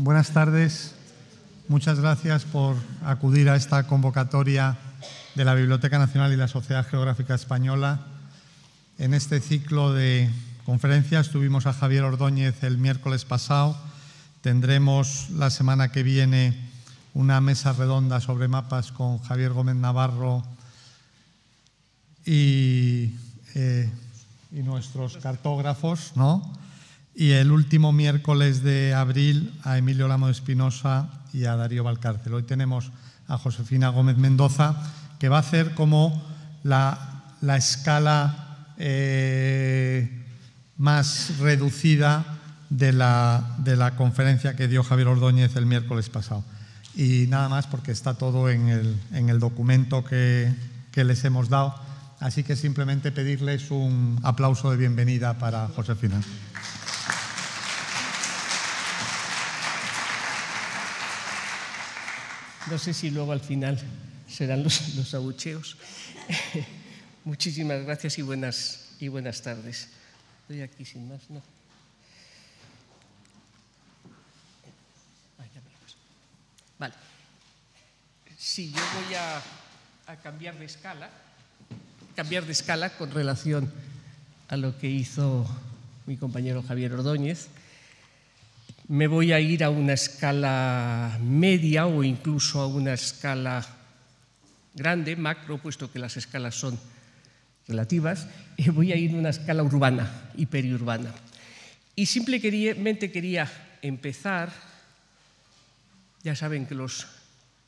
Buenas tardes. Muchas gracias por acudir a esta convocatoria de la Biblioteca Nacional y la Sociedad Geográfica Española. En este ciclo de conferencias tuvimos a Javier Ordóñez el miércoles pasado. Tendremos la semana que viene una mesa redonda sobre mapas con Javier Gómez Navarro y, eh, nuestros cartógrafos, ¿no? Y el último miércoles de abril a Emilio Lamo Espinosa y a Darío Valcárcel. Hoy tenemos a Josefina Gómez Mendoza, que va a hacer como la, la escala eh, más reducida de la, de la conferencia que dio Javier Ordóñez el miércoles pasado. Y nada más porque está todo en el, en el documento que, que les hemos dado. Así que simplemente pedirles un aplauso de bienvenida para Josefina. No sé si luego al final serán los, abucheos. Muchísimas gracias y buenas, y buenas tardes. Estoy aquí sin más, ¿no? Vale. Sí, yo voy a, a cambiar de escala, cambiar de escala con relación a lo que hizo mi compañero Javier Ordóñez me voy a ir a una escala media o incluso a una escala grande, macro, puesto que las escalas son relativas, y voy a ir a una escala urbana y Y simplemente quería empezar, ya saben que los,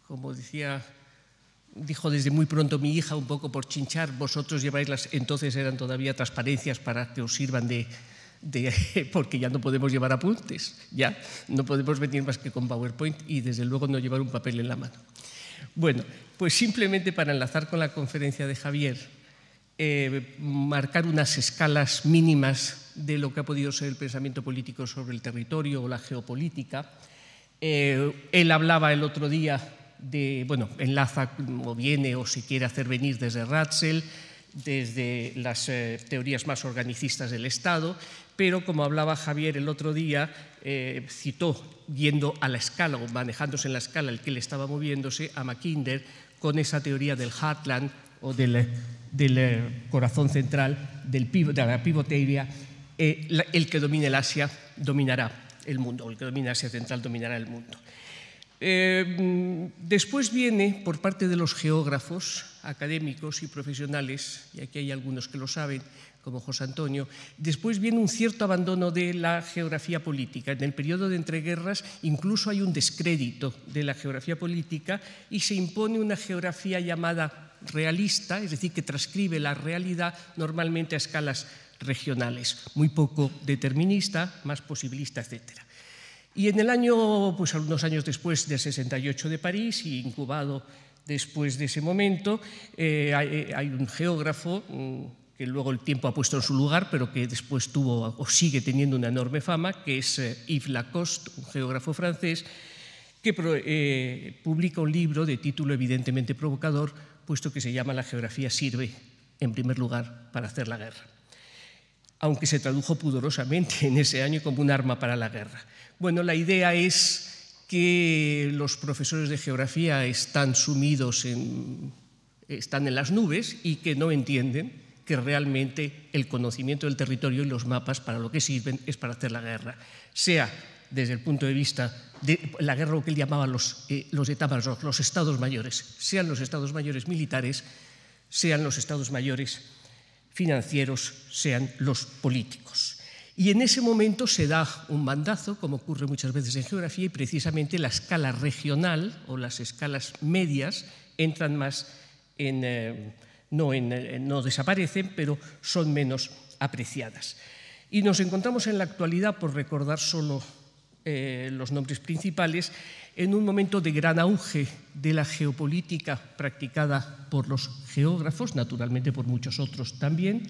como decía, dijo desde muy pronto mi hija, un poco por chinchar, vosotros lleváis las, entonces eran todavía transparencias para que os sirvan de, porque ya no podemos llevar apuntes, ya no podemos venir más que con PowerPoint y desde luego no llevar un papel en la mano. Bueno, pues simplemente para enlazar con la conferencia de Javier, eh, marcar unas escalas mínimas de lo que ha podido ser el pensamiento político sobre el territorio o la geopolítica. Eh, él hablaba el otro día de, bueno, enlaza o viene o se quiere hacer venir desde Ratzel, desde las eh, teorías más organicistas del Estado, pero como hablaba Javier el otro día, eh, citó, yendo a la escala o manejándose en la escala el que le estaba moviéndose, a Mackinder con esa teoría del heartland o del, eh, corazón central, de la pivot el que domine el Asia dominará el mundo, o el que domina Asia central dominará el mundo. Mm, después viene, por parte de los geógrafos, académicos y profesionales, y aquí hay algunos que lo saben, como José Antonio, después viene un cierto abandono de la geografía política. En el periodo de entreguerras incluso hay un descrédito de la geografía política y se impone una geografía llamada realista, es decir, que transcribe la realidad normalmente a escalas regionales, muy poco determinista, más posibilista, etcétera. Y en el año, pues algunos años después del 68 de París, incubado después de ese momento. Eh, eh, hay, un geógrafo mm, que luego el tiempo ha puesto en su lugar, pero que después tuvo o sigue teniendo una enorme fama, que es eh, Yves Lacoste, un geógrafo francés, que publica un libro de título evidentemente provocador, puesto que se llama La geografía sirve, en primer lugar, para hacer la guerra. Aunque se tradujo pudorosamente en ese año como un arma para la guerra. Bueno, la idea es que los profesores de geografía están sumidos en, están en las nubes y que no entienden que realmente el conocimiento del territorio y los mapas para lo que sirven es para hacer la guerra, sea desde el punto de vista de la guerra lo que él llamaba los, eh, los estados mayores, sean los estados mayores militares, sean los estados mayores financieros, sean los políticos. Y en ese momento se da un mandazo, como ocurre muchas veces en geografía, y precisamente la escala regional o las escalas medias entran más en, eh, eh, no, desaparecen, pero son menos apreciadas. Y nos encontramos en la actualidad, por recordar solo eh, los nombres principales, en un momento de gran auge de la geopolítica practicada por los geógrafos, naturalmente por muchos otros también,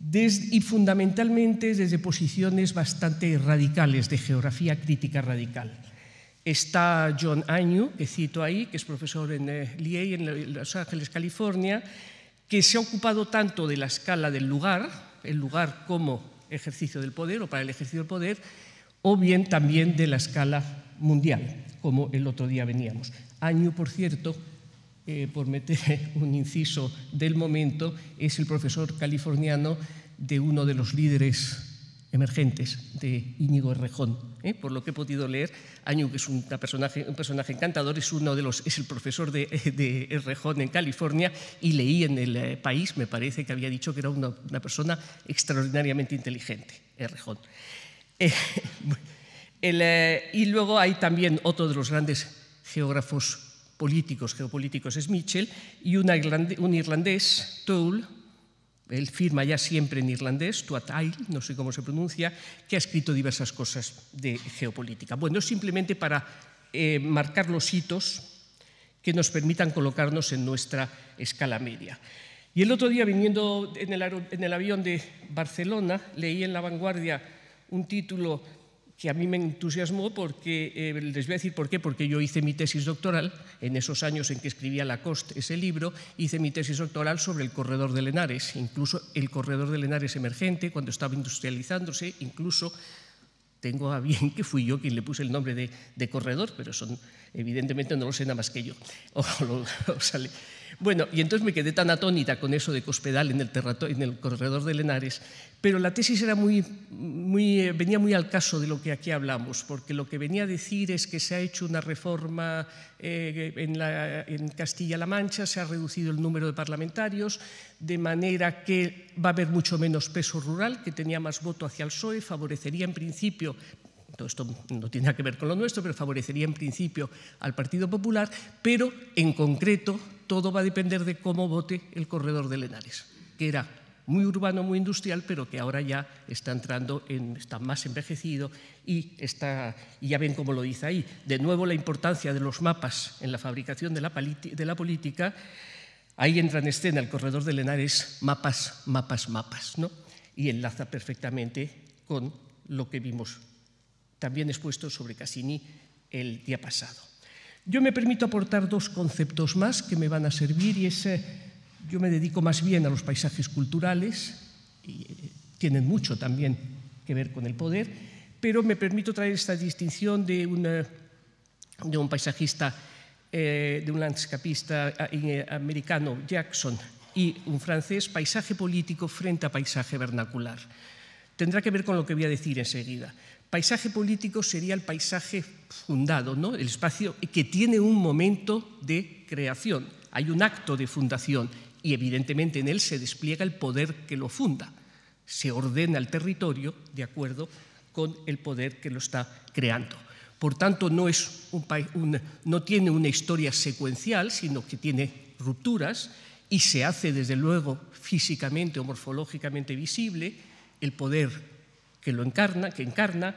y fundamentalmente desde posiciones bastante radicales, de geografía crítica radical. Está John Agnew, que cito ahí, que es profesor en eh, LIE, en Los Ángeles, California, que se ha ocupado tanto de la escala del lugar, el lugar como ejercicio del poder o para el ejercicio del poder, o bien también de la escala mundial, como el otro día veníamos. Añu, por cierto, eh, por meter un inciso del momento, es el profesor californiano de uno de los líderes emergentes de Íñigo Errejón. ¿eh? Por lo que he podido leer, Añu, que es un personaje, un personaje encantador, es, uno de los, es el profesor de, de en California y leí en el eh, país, me parece que había dicho que era una, persona extraordinariamente inteligente, Rejón. y luego hay también otro de los grandes geógrafos políticos, geopolíticos, es Mitchell, y un irlandés, Toul, él firma ya siempre en irlandés, Tuatail, no sé cómo se pronuncia, que ha escrito diversas cosas de geopolítica. Bueno, simplemente para eh, marcar los hitos que nos permitan colocarnos en nuestra escala media. Y el otro día, viniendo el, en el avión de Barcelona, leí en La Vanguardia un título que a mí me entusiasmó porque, eh, les voy a decir por qué, porque yo hice mi tesis doctoral, en esos años en que escribía Lacoste ese libro, hice mi tesis doctoral sobre el corredor de Lenares, incluso el corredor de Lenares emergente, cuando estaba industrializándose, incluso tengo a bien que fui yo quien le puse el nombre de, corredor, pero son, evidentemente no lo sé nada más que yo, o, bueno, y entonces me quedé tan atónita con eso de Cospedal en el, corredor de Lenares, pero la tesis era muy, eh, venía muy al caso de lo que aquí hablamos, porque lo que venía a decir es que se ha hecho una reforma eh, en Castilla-La Mancha, se ha reducido el número de parlamentarios, de manera que va a haber mucho menos peso rural, que tenía más voto hacia el PSOE, favorecería en principio todo esto no tiene que ver con lo nuestro, pero favorecería en principio al Partido Popular, pero en concreto todo va a depender de cómo vote el corredor de Lenares, que era muy urbano, muy industrial, pero que ahora ya está entrando en, está más envejecido y está, y ya ven cómo lo dice ahí, de nuevo la importancia de los mapas en la fabricación de la, política, ahí entra en escena el corredor de Lenares, mapas, mapas, mapas, ¿no? Y enlaza perfectamente con lo que vimos también expuesto sobre Cassini el día pasado. Yo me permito aportar dos conceptos más que me van a servir y es, yo me dedico más bien a los paisajes culturales, y eh, tienen mucho también que ver con el poder, pero me permito traer esta distinción de, de un paisajista, eh, de un landscapista eh, americano, Jackson, y un francés, paisaje político frente a paisaje vernacular tendrá que ver con lo que voy a decir enseguida. Paisaje político sería el paisaje fundado, ¿no? el espacio que tiene un momento de creación, hay un acto de fundación y evidentemente en él se despliega el poder que lo funda, se ordena el territorio de acuerdo con el poder que lo está creando. Por tanto, no, es no tiene una historia secuencial, sino que tiene rupturas y se hace desde luego físicamente o morfológicamente visible el poder que lo encarna, que encarna,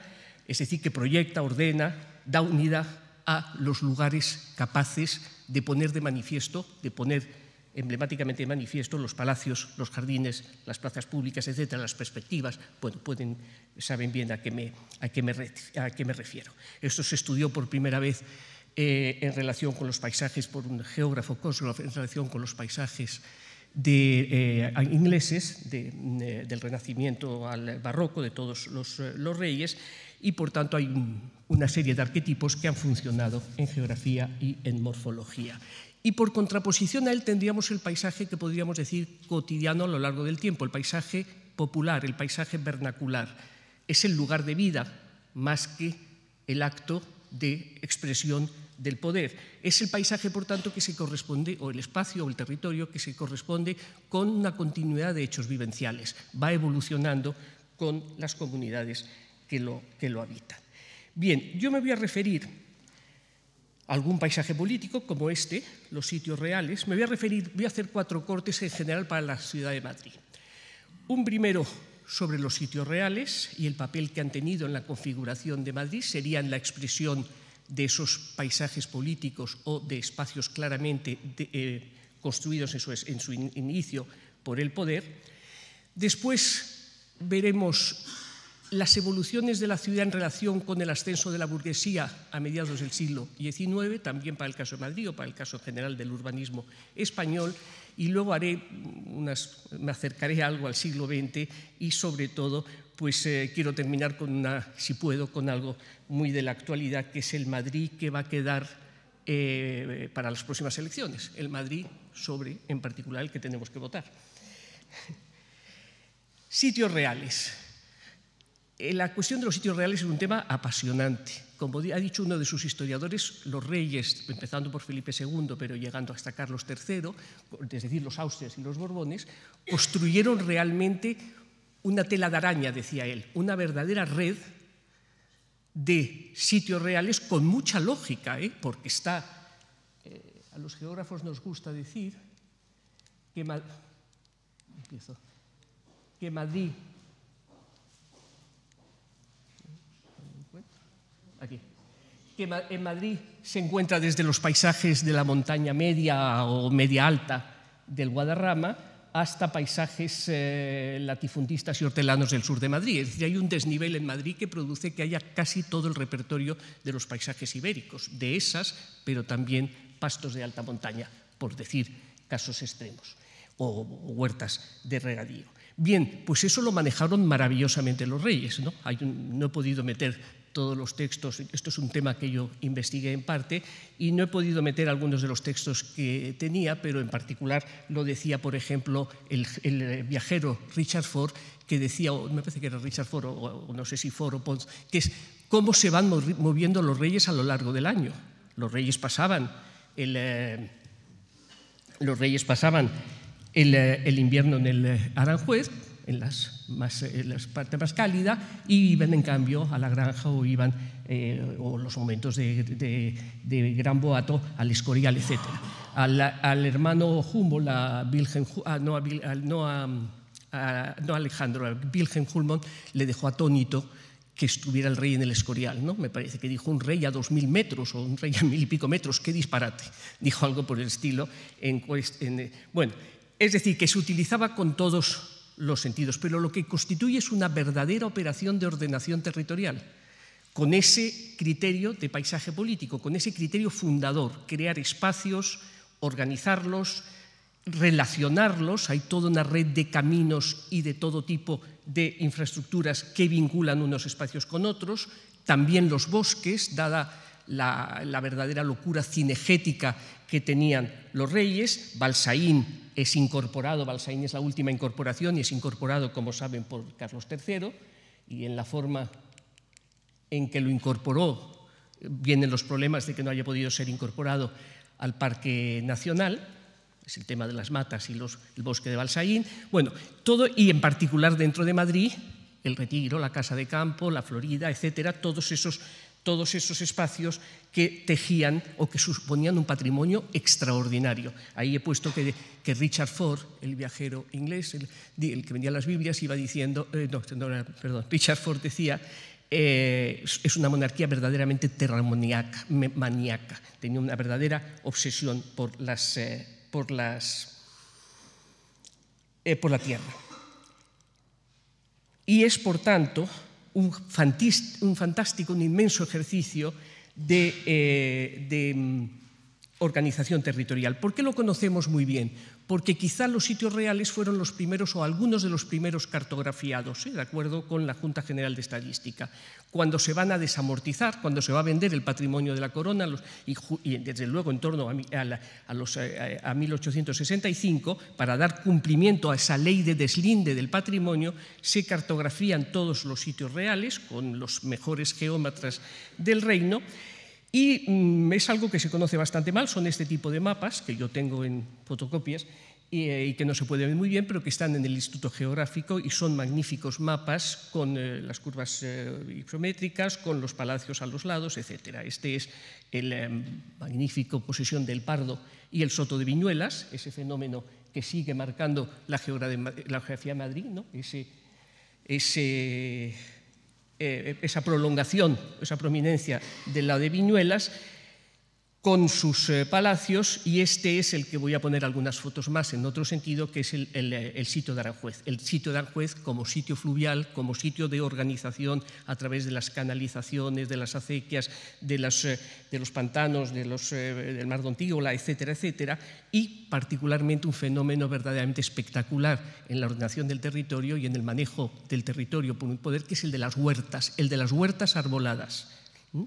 es decir, que proyecta, ordena, da unidad a los lugares capaces de poner de manifiesto, de poner emblemáticamente de manifiesto los palacios, los jardines, las plazas públicas, etcétera, las perspectivas, pueden, saben bien a qué, me, a, qué me, refiero. Esto se estudió por primera vez eh, en relación con los paisajes por un geógrafo, en relación con los paisajes de eh, ingleses eh, del Renacimiento al Barroco, de todos los, eh, reyes, y por tanto hay una serie de arquetipos que han funcionado en geografía y en morfología. Y por contraposición a él tendríamos el paisaje que podríamos decir cotidiano a lo largo del tiempo, el paisaje popular, el paisaje vernacular. Es el lugar de vida más que el acto de expresión del poder. Es el paisaje, por tanto, que se corresponde, o el espacio o el territorio que se corresponde con una continuidad de hechos vivenciales. Va evolucionando con las comunidades que lo, que lo habitan. Bien, yo me voy a referir a algún paisaje político como este, los sitios reales. Me voy a referir, voy a hacer cuatro cortes en general para la ciudad de Madrid. Un primero sobre los sitios reales y el papel que han tenido en la configuración de Madrid serían la expresión de esos paisajes políticos o de espacios claramente eh, construidos en su inicio por el poder. Después veremos las evoluciones de la ciudad en relación con el ascenso de la burguesía a mediados del siglo XIX, también para el caso de Madrid o para el caso general del urbanismo español, y luego me acercaré algo al siglo XX y sobre todo pues eh, quiero terminar con una, si puedo, con algo muy de la actualidad, que es el Madrid que va a quedar eh, para las próximas elecciones, el Madrid sobre, en particular, el que tenemos que votar. Sitios reales. Eh, la cuestión de los sitios reales es un tema apasionante. Como ha dicho uno de sus historiadores, los reyes, empezando por Felipe II, pero llegando hasta Carlos III, es decir, los austrias y los borbones, construyeron realmente una tela de araña, decía él, una verdadera red de sitios reales con mucha lógica, ¿eh? porque está, eh, a los geógrafos nos gusta decir que, que en Madrid se encuentra desde los paisajes de la montaña media o media alta del Guadarrama, hasta paisajes eh, latifundistas y hortelanos del sur de Madrid. Es decir, hay un desnivel en Madrid que produce que haya casi todo el repertorio de los paisajes ibéricos, de esas, pero también pastos de alta montaña, por decir casos extremos, o huertas de regadío. Bien, pues eso lo manejaron maravillosamente los reyes. ¿no? no he podido meter todos los textos, esto es un tema que yo investigué en parte, y no he podido meter algunos de los textos que tenía, pero en particular lo decía, por ejemplo, el, viajero Richard Ford, que decía, me parece que era Richard Ford, o, no sé si Ford o Pons, que es cómo se van moviendo los reyes a lo largo del año. Los reyes pasaban, el, eh, los reyes pasaban el eh, invierno en el eh, Aranjuez, en las más, eh, parte más cálida y iban en cambio a la granja o iban eh, o los momentos de, gran boato al Escorial, etc. Al, hermano Humboldt, ah, a no, a, no, a, no Alejandro, a Wilhelm Hulmont le dejó atónito que estuviera el rey en el Escorial, ¿no? Me parece que dijo un rey a dos mil metros o un rey a mil y pico metros, qué disparate. Dijo algo por el estilo. En, eh, bueno, es decir, que se utilizaba con todos los sentidos, pero lo que constituye es una verdadera operación de ordenación territorial, con ese criterio de paisaje político, con ese criterio fundador, crear espacios, organizarlos, relacionarlos, hay toda una red de caminos y de todo tipo de infraestructuras que vinculan unos espacios con otros, también los bosques, dada la, verdadera locura cinegética que tenían los reyes. Balsaín es incorporado, Balsaín es la última incorporación y es incorporado, como saben, por Carlos III y en la forma en que lo incorporó vienen los problemas de que no haya podido ser incorporado al Parque Nacional, es el tema de las matas y el bosque de Balsaín, bueno, todo y en particular dentro de Madrid, el Retiro, la Casa de Campo, la Florida, etcétera, todos esos todos esos espacios que tejían o que suponían un patrimonio extraordinario. Ahí he puesto que, Richard Ford, el viajero inglés, el, que vendía las Biblias, iba diciendo, eh, no, perdón, Richard Ford decía, eh, es una monarquía verdaderamente terramoníaca, maníaca, tenía una verdadera obsesión por, las, eh, por la tierra. Y es, por tanto, un, un fantástico, un inmenso ejercicio de eh, mm, organización territorial. ¿Por qué lo conocemos muy bien? Porque quizá los sitios reales fueron los primeros o algunos de los primeros cartografiados, ¿eh? de acuerdo con la Junta General de Estadística. Cuando se van a desamortizar, cuando se va a vender el patrimonio de la corona, y, desde luego en torno a, los, eh, a, 1865, para dar cumplimiento a esa ley de deslinde del patrimonio, se cartografían todos los sitios reales con los mejores geómetras del reino y mm, es algo que se conoce bastante mal, son este tipo de mapas que yo tengo en fotocopias eh, y, que no se puede ver muy bien, pero que están en el Instituto Geográfico y son magníficos mapas con eh, las curvas eh, isométricas, con los palacios a los lados, etc. Este es el magnífico posesión del Pardo y el Soto de Viñuelas, ese fenómeno que sigue marcando la, geografía de Madrid, ¿no? ese, ese eh, esa prolongación, esa prominencia del lado de Viñuelas, con sus eh, palacios y este es el que voy a poner algunas fotos más en otro sentido, que es eh, el, sitio de Aranjuez. El sitio de Aranjuez como sitio fluvial, como sitio de organización a través de las canalizaciones, de las acequias, de, eh, los pantanos, del mar de Ontígola, etcétera, etcétera, y particularmente un fenómeno verdaderamente espectacular en la ordenación del territorio y en el manejo del territorio por un poder, que es el de las huertas, el de las huertas arboladas. ¿Mm?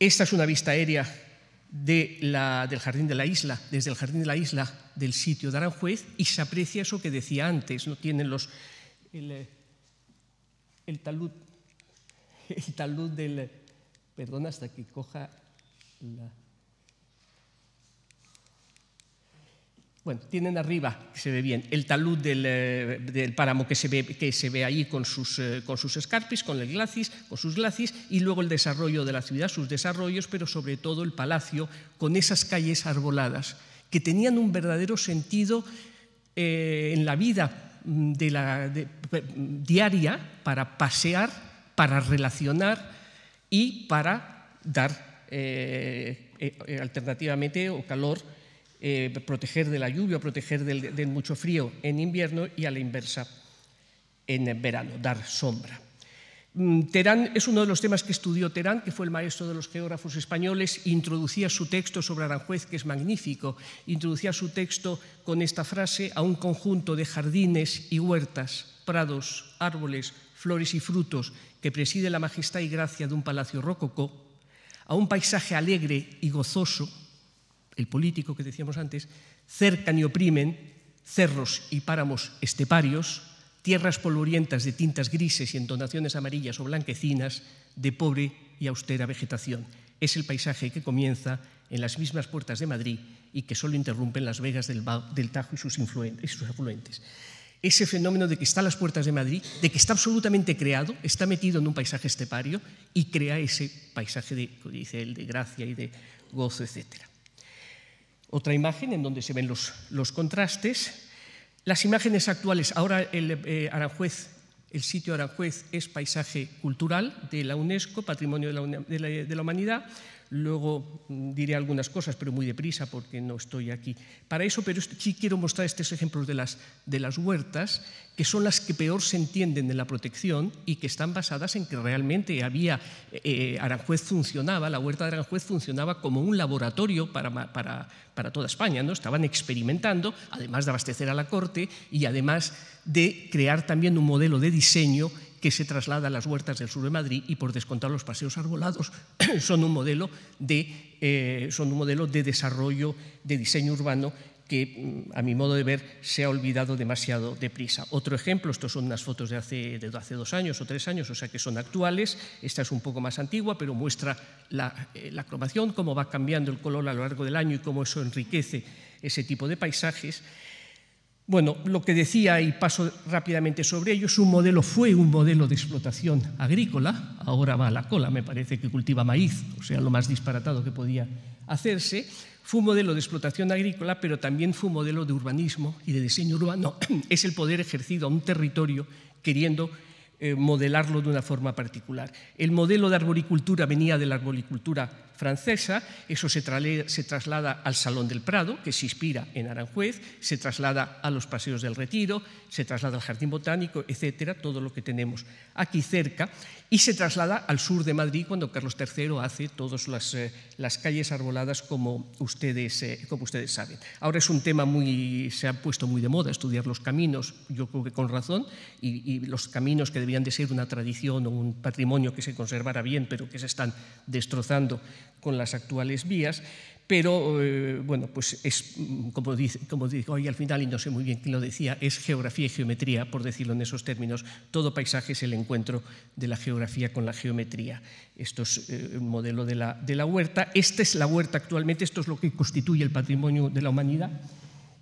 Esta es una vista aérea la, del jardín de la isla, desde el jardín de la isla del sitio de Aranjuez, y se aprecia eso que decía antes, no tienen los, el, eh, el talud, el talud del, perdón, hasta que coja la... bueno, tienen arriba, se ve bien, el talud eh, del, páramo que se, ve, que se ve ahí con sus, eh, con escarpis, con, el glacis, con sus glacis, y luego el desarrollo de la ciudad, sus desarrollos, pero sobre todo el palacio, con esas calles arboladas, que tenían un verdadero sentido eh, en la vida mm, diaria para pasear, para relacionar y para dar alternativamente o calor eh, proteger de la lluvia, proteger del, del, mucho frío en invierno y a la inversa en verano, dar sombra. Mm, Terán es uno de los temas que estudió Terán, que fue el maestro de los geógrafos españoles, introducía su texto sobre Aranjuez, que es magnífico, introducía su texto con esta frase a un conjunto de jardines y huertas, prados, árboles, flores y frutos que preside la majestad y gracia de un palacio rococó, a un paisaje alegre y gozoso, el político que decíamos antes, cercan y oprimen cerros y páramos esteparios, tierras polvorientas de tintas grises y entonaciones amarillas o blanquecinas de pobre y austera vegetación. Es el paisaje que comienza en las mismas puertas de Madrid y que solo interrumpen las vegas del, Tajo y sus, y sus afluentes. Ese fenómeno de que está a las puertas de Madrid, de que está absolutamente creado, está metido en un paisaje estepario y crea ese paisaje de, dice él, de gracia y de gozo, etcétera. Otra imagen en donde se ven los, contrastes. Las imágenes actuales, ahora el, eh, el sitio Aranjuez es paisaje cultural de la UNESCO, Patrimonio de la Humanidad. Luego mm, diré algunas cosas, pero muy deprisa porque no estoy aquí para eso, pero sí quiero mostrar estos ejemplos de las, de las huertas, que son las que peor se entienden de la protección y que están basadas en que realmente había, eh, eh, Aranjuez funcionaba, la huerta de Aranjuez funcionaba como un laboratorio para, para toda España, ¿no? Estaban experimentando, además de abastecer a la corte y además de crear también un modelo de diseño que se traslada a las huertas del sur de Madrid y por descontar los paseos arbolados son un modelo de, eh, son un modelo de desarrollo, de diseño urbano que mm, a mi modo de ver se ha olvidado demasiado deprisa. Otro ejemplo, estos son unas fotos de hace, de hace dos años o tres años, o sea que son actuales, esta es un poco más antigua, pero muestra la, eh, la cromación, cómo va cambiando el color a lo largo del año y cómo eso enriquece ese tipo de paisajes. Bueno, lo que decía, y paso rápidamente sobre ello, su modelo fue un modelo de explotación agrícola, ahora va a la cola, me parece que cultiva maíz, o sea, lo más disparatado que podía hacerse, fue un modelo de explotación agrícola, pero también fue un modelo de urbanismo y de diseño urbano. Es el poder ejercido a un territorio queriendo eh, modelarlo de una forma particular. El modelo de arboricultura venía de la arboricultura francesa, eso se, traslada al Salón del Prado, que se inspira en Aranjuez, se traslada a los Paseos del Retiro, se traslada al Jardín Botánico, etcétera, todo lo que tenemos aquí cerca, y se traslada al sur de Madrid cuando Carlos III hace todas eh, las, calles arboladas como ustedes, eh, como ustedes saben. Ahora es un tema muy, se ha puesto muy de moda estudiar los caminos, yo creo que con razón, y, y los caminos que debían de ser una tradición o un patrimonio que se conservara bien, pero que se están destrozando con las actuales vías, pero eh, bueno, pues es, mm, como, dice, digo hoy al final, y no sé muy bien quién lo decía, es geografía y geometría, por decirlo en esos términos. Todo paisaje es el encuentro de la geografía con la geometría. Esto es eh, modelo de la huerta. Esta es la huerta actualmente, esto es lo que constituye el patrimonio de la humanidad.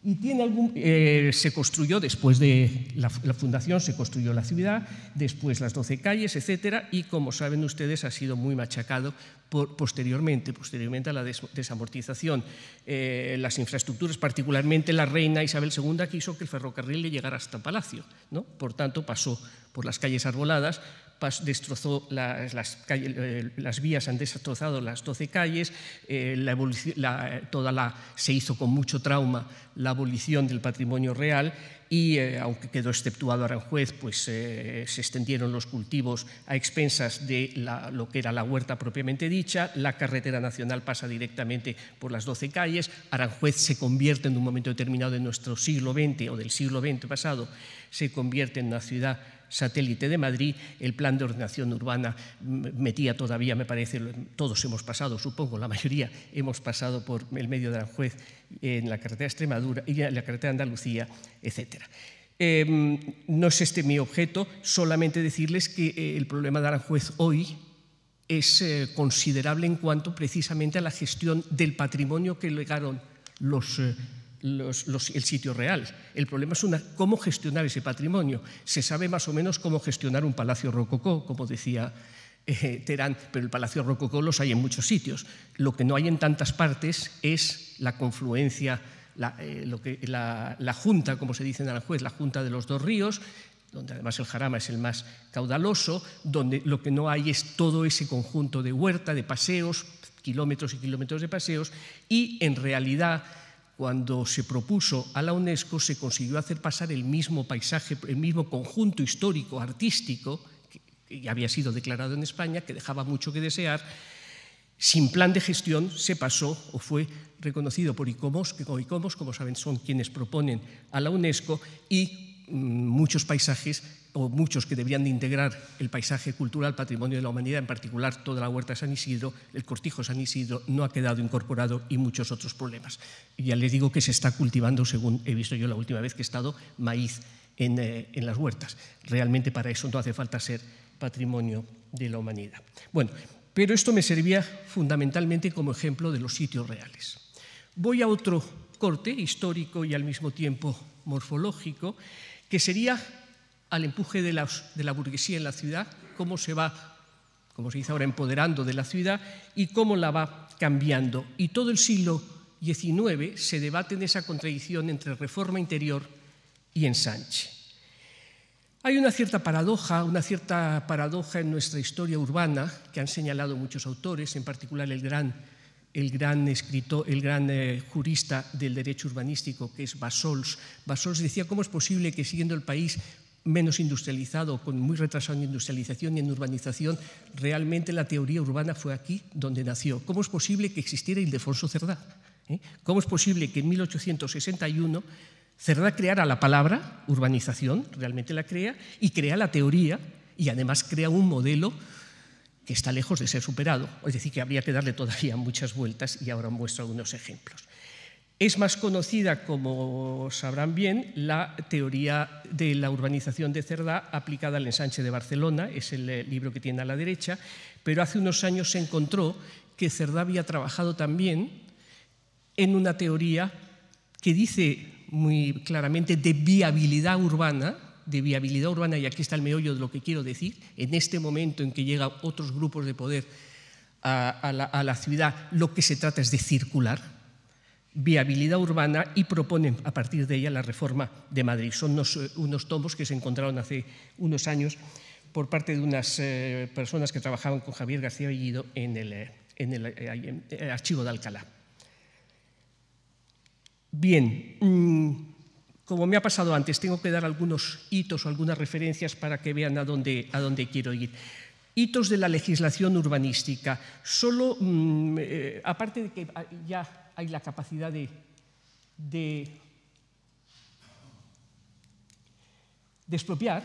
Y tiene algún, eh, se construyó después de la, fundación, se construyó la ciudad, después las 12 calles, etcétera, y como saben ustedes ha sido muy machacado posteriormente, posteriormente a la desamortización. Eh, las infraestructuras, particularmente la reina Isabel II, quiso que el ferrocarril le llegara hasta palacio, ¿no? por tanto pasó por las calles arboladas, eh, las, vías, han destrozado las 12 calles, eh, toda la, se hizo con mucho trauma la abolición del patrimonio real y, eh, aunque quedó exceptuado Aranjuez, pues se extendieron los cultivos a expensas de lo que era la huerta propiamente dicha, la carretera nacional pasa directamente por las 12 calles, Aranjuez se convierte en un momento determinado de nuestro siglo XX o del siglo XX pasado, se convierte en una ciudad satélite de Madrid, el plan de ordenación urbana metía todavía, me parece, todos hemos pasado, supongo, la mayoría hemos pasado por el medio de Aranjuez en la carretera Extremadura y en la carretera Andalucía, etc. Em, no es este mi objeto, solamente decirles que eh, el problema de Aranjuez hoy es eh, considerable en cuanto precisamente a la gestión del patrimonio que legaron los eh, el sitio real. El problema es una, cómo gestionar ese patrimonio. Se sabe más o menos cómo gestionar un palacio rococó, como decía eh, Terán, pero el palacio rococó los hay en muchos sitios. Lo que no hay en tantas partes es la confluencia, la, eh, lo que, la, la junta, como se dice en Aranjuez, la junta de los dos ríos, donde además el jarama es el más caudaloso, donde lo que no hay es todo ese conjunto de huerta, de paseos, kilómetros y kilómetros de paseos, y en realidad cuando se propuso a la UNESCO, se consiguió hacer pasar el mismo paisaje, el mismo conjunto histórico, artístico, que había sido declarado en España, que dejaba mucho que desear, sin plan de gestión se pasó o fue reconocido por ICOMOS, que como saben, son quienes proponen a la UNESCO, y Mm, muchos paisajes o muchos que deberían de integrar el paisaje cultural, patrimonio de la humanidad, en particular toda la huerta de San Isidro, el cortijo de San Isidro no ha quedado incorporado y muchos otros problemas. Ya les digo que se está cultivando, según he visto yo la última vez que he estado, maíz en, eh, en las huertas. Realmente para eso no hace falta ser patrimonio de la humanidad. Bueno, pero esto me servía fundamentalmente como ejemplo de los sitios reales. Voy a otro corte histórico y al mismo tiempo morfológico que sería al empuje de, la, burguesía en la ciudad, cómo se va, como se dice ahora, empoderando de la ciudad y cómo la va cambiando. Y todo el siglo XIX se debate en esa contradicción entre reforma interior y ensanche. Hay una cierta paradoja, una cierta paradoja en nuestra historia urbana que han señalado muchos autores, en particular el gran el gran escritor, el gran eh, jurista del derecho urbanístico, que es Basols. Basols decía cómo es posible que siguiendo el país menos industrializado, con muy retrasado en industrialización y en urbanización, realmente la teoría urbana fue aquí donde nació. ¿Cómo es posible que existiera Ildefonso Cerdá? ¿Eh? ¿Cómo es posible que en 1861 Cerdá creara la palabra urbanización, realmente la crea, y crea la teoría, y además crea un modelo que está lejos de ser superado, es decir, que habría que darle todavía muchas vueltas y ahora muestro algunos ejemplos. Es más conocida, como sabrán bien, la teoría de la urbanización de Cerdá aplicada al ensanche de Barcelona, es el eh, libro que tiene a la derecha, pero hace unos años se encontró que Cerdá había trabajado también en una teoría que dice muy claramente de viabilidad urbana, de viabilidad urbana, y aquí está el meollo de lo que quiero decir, en este momento en que llegan otros grupos de poder a, la, ciudad, lo que se trata es de circular viabilidad urbana y proponen a partir de ella la reforma de Madrid. Son unos, tomos que se encontraron hace unos años por parte de unas eh, personas que trabajaban con Javier García Bellido en el eh, eh, archivo de Alcalá. Bien, mm, como me ha pasado antes, tengo que dar algunos hitos o algunas referencias para que vean a dónde, quiero ir. Hitos de la legislación urbanística. Solo, mm, eh, aparte de que ya hay la capacidad de, expropiar,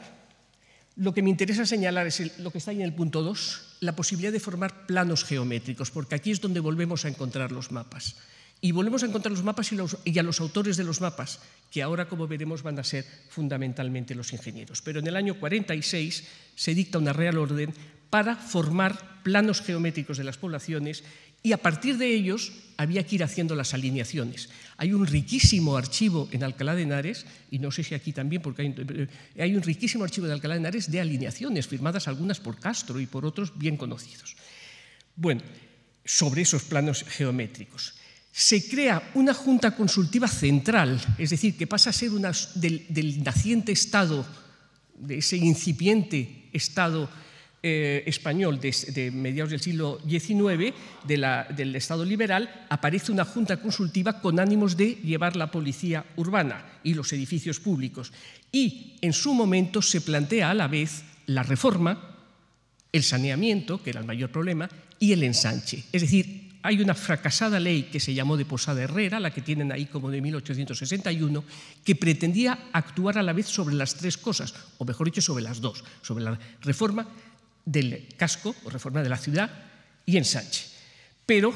lo que me interesa señalar es lo que está ahí en el punto 2, la posibilidad de formar planos geométricos, porque aquí es donde volvemos a encontrar los mapas. Y volvemos a encontrar los mapas y, a los autores de los mapas, que ahora, como veremos, van a ser fundamentalmente los ingenieros. Pero en el año 46 se dicta una real orden para formar planos geométricos de las poblaciones y a partir de ellos había que ir haciendo las alineaciones. Hay un riquísimo archivo en Alcalá de Henares, y no sé si aquí también, porque hay, eh, hay un riquísimo archivo de Alcalá de Henares de alineaciones, firmadas algunas por Castro y por otros bien conocidos. Bueno, sobre esos planos geométricos se crea una junta consultiva central, es decir, que pasa a ser del, naciente Estado, de ese incipiente Estado eh, español de, mediados del siglo XIX, del Estado liberal, aparece una junta consultiva con ánimos de llevar la policía urbana y los edificios públicos. Y en su momento se plantea a la vez la reforma, el saneamiento, que era el mayor problema, y el ensanche. Es decir, hay una fracasada ley que se llamó de Posada Herrera, la que tienen ahí como de 1861, que pretendía actuar a la vez sobre las tres cosas, o mejor dicho, sobre las dos, sobre la reforma del casco o reforma de la ciudad y ensanche. Pero,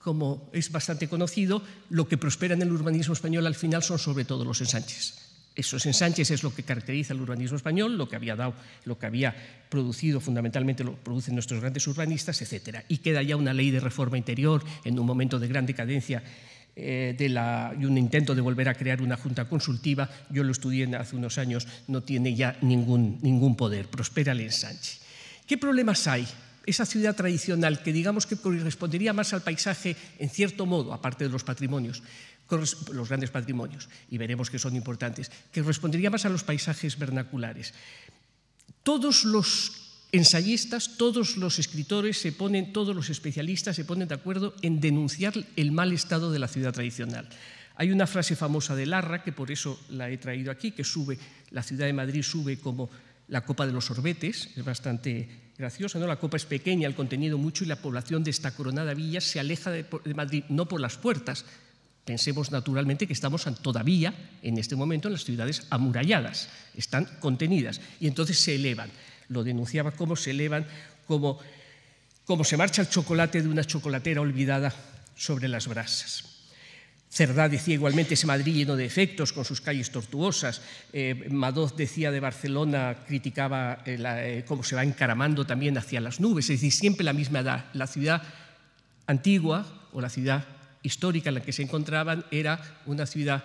como es bastante conocido, lo que prospera en el urbanismo español al final son sobre todo los ensanches. Esos ensanches es lo que caracteriza el urbanismo español, lo que había dado, lo que había producido fundamentalmente lo producen nuestros grandes urbanistas, etcétera. Y queda ya una ley de reforma interior en un momento de gran decadencia eh, de la, y un intento de volver a crear una junta consultiva. Yo lo estudié hace unos años, no tiene ya ningún, ningún poder, prospera el ensanche. ¿Qué problemas hay? Esa ciudad tradicional que digamos que correspondería más al paisaje en cierto modo, aparte de los patrimonios, los grandes patrimonios, y veremos que son importantes, que respondería más a los paisajes vernaculares. Todos los ensayistas, todos los escritores se ponen, todos los especialistas se ponen de acuerdo en denunciar el mal estado de la ciudad tradicional. Hay una frase famosa de Larra, que por eso la he traído aquí, que sube, la ciudad de Madrid sube como la copa de los sorbetes, es bastante graciosa, ¿no? La copa es pequeña, el contenido mucho y la población de esta coronada villa se aleja de Madrid no por las puertas, Pensemos naturalmente que estamos todavía en este momento en las ciudades amuralladas, están contenidas y entonces se elevan. Lo denunciaba cómo se elevan, cómo, se marcha el chocolate de una chocolatera olvidada sobre las brasas. Cerdá decía igualmente ese Madrid lleno de efectos, con sus calles tortuosas. Eh, Madoz decía de Barcelona, criticaba eh, eh, cómo se va encaramando también hacia las nubes. Es decir, siempre la misma edad, la ciudad antigua o la ciudad histórica en la que se encontraban era una ciudad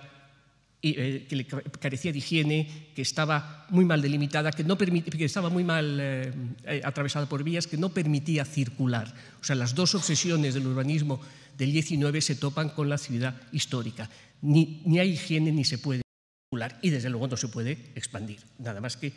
eh, que carecía de higiene, que estaba muy mal delimitada, que, no que estaba muy mal eh, eh, atravesada por vías, que no permitía circular. O sea, las dos obsesiones del urbanismo del 19 se topan con la ciudad histórica. Ni, ni hay higiene ni se puede circular y desde luego no se puede expandir, nada más que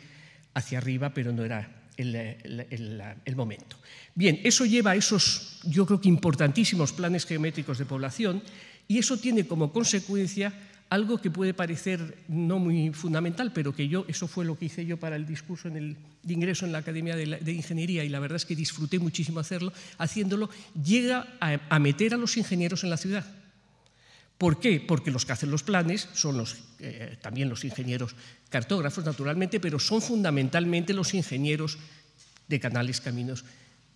hacia arriba, pero no era el, momento. Bien, eso lleva a esos, yo creo que importantísimos planes geométricos de población y eso tiene como consecuencia algo que puede parecer no muy fundamental, pero que yo, eso fue lo que hice yo para el discurso en el, de ingreso en la Academia de, Ingeniería y la verdad es que disfruté muchísimo hacerlo, haciéndolo, llega a meter a los ingenieros en la ciudad. ¿Por qué? Porque los que hacen los planes son eh, también los ingenieros cartógrafos, naturalmente, pero son fundamentalmente los ingenieros de canales, caminos,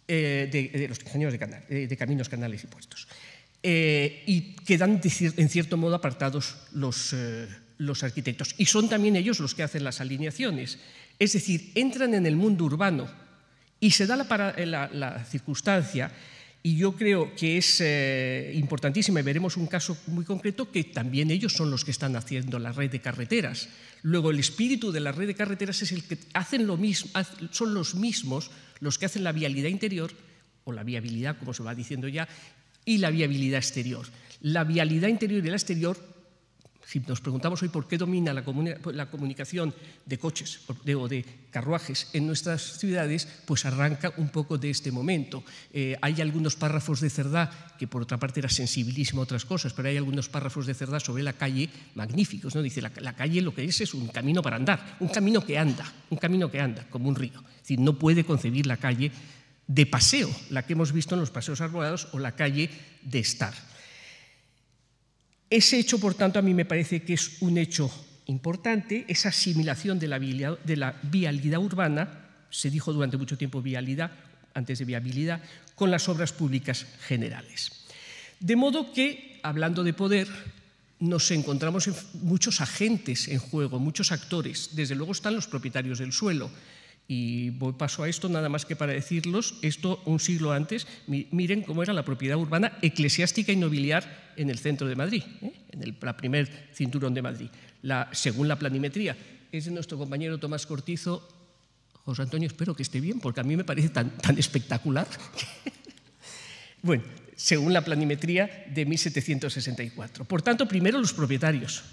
eh, de, los eh, de, caminos, canales y puertos. y quedan, en cierto modo, apartados los, arquitectos. Y son también ellos los que hacen las alineaciones. Es decir, entran en el mundo urbano y se da la circunstancia y yo creo que es eh, importantísimo y veremos un caso muy concreto, que también ellos son los que están haciendo la red de carreteras. Luego, el espíritu de la red de carreteras es el que hacen lo mismo, son los mismos los que hacen la vialidad interior, o la viabilidad, como se va diciendo ya, y la viabilidad exterior. La vialidad interior y la exterior si nos preguntamos hoy por qué domina la, comunicación de coches o de carruajes en nuestras ciudades, pues arranca un poco de este momento. Eh, hay algunos párrafos de Cerdá, que por otra parte era sensibilísimo a otras cosas, pero hay algunos párrafos de Cerdá sobre la calle magníficos. ¿no? Dice, la, calle lo que es es un camino para andar, un camino que anda, un camino que anda, como un río. Es decir, no puede concebir la calle de paseo, la que hemos visto en los paseos arbolados, o la calle de estar. Ese hecho, por tanto, a mí me parece que es un hecho importante, esa asimilación de la, de vialidad urbana, se dijo durante mucho tiempo vialidad, antes de viabilidad, con las obras públicas generales. De modo que, hablando de poder, nos encontramos muchos agentes en juego, muchos actores. Desde luego están los propietarios del suelo, y voy paso a esto nada más que para decirlos, esto un siglo antes, miren cómo era la propiedad urbana eclesiástica y nobiliar en el centro de Madrid, ¿eh? en el primer cinturón de Madrid, según la planimetría. Es de nuestro compañero Tomás Cortizo. José Antonio, espero que esté bien, porque a mí me parece tan, tan espectacular. bueno, según la planimetría de 1764. Por tanto, primero los propietarios,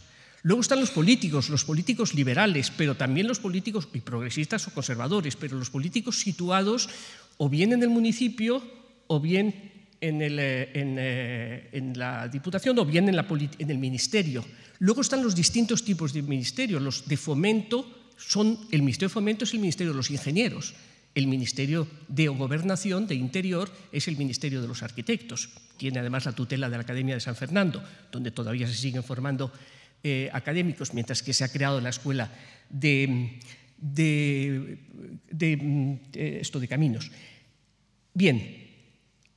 Luego están los políticos, los políticos liberales, pero también los políticos y progresistas o conservadores, pero los políticos situados o bien en el municipio o bien en, el, eh, eh, en, la Diputación o bien en, la, en el Ministerio. Luego están los distintos tipos de ministerios. Los de fomento son, el Ministerio de Fomento es el Ministerio de los Ingenieros, el Ministerio de Gobernación, de Interior, es el Ministerio de los Arquitectos. Tiene además la tutela de la Academia de San Fernando, donde todavía se siguen formando eh, académicos, mientras que se ha creado la escuela de, esto de caminos. Bien,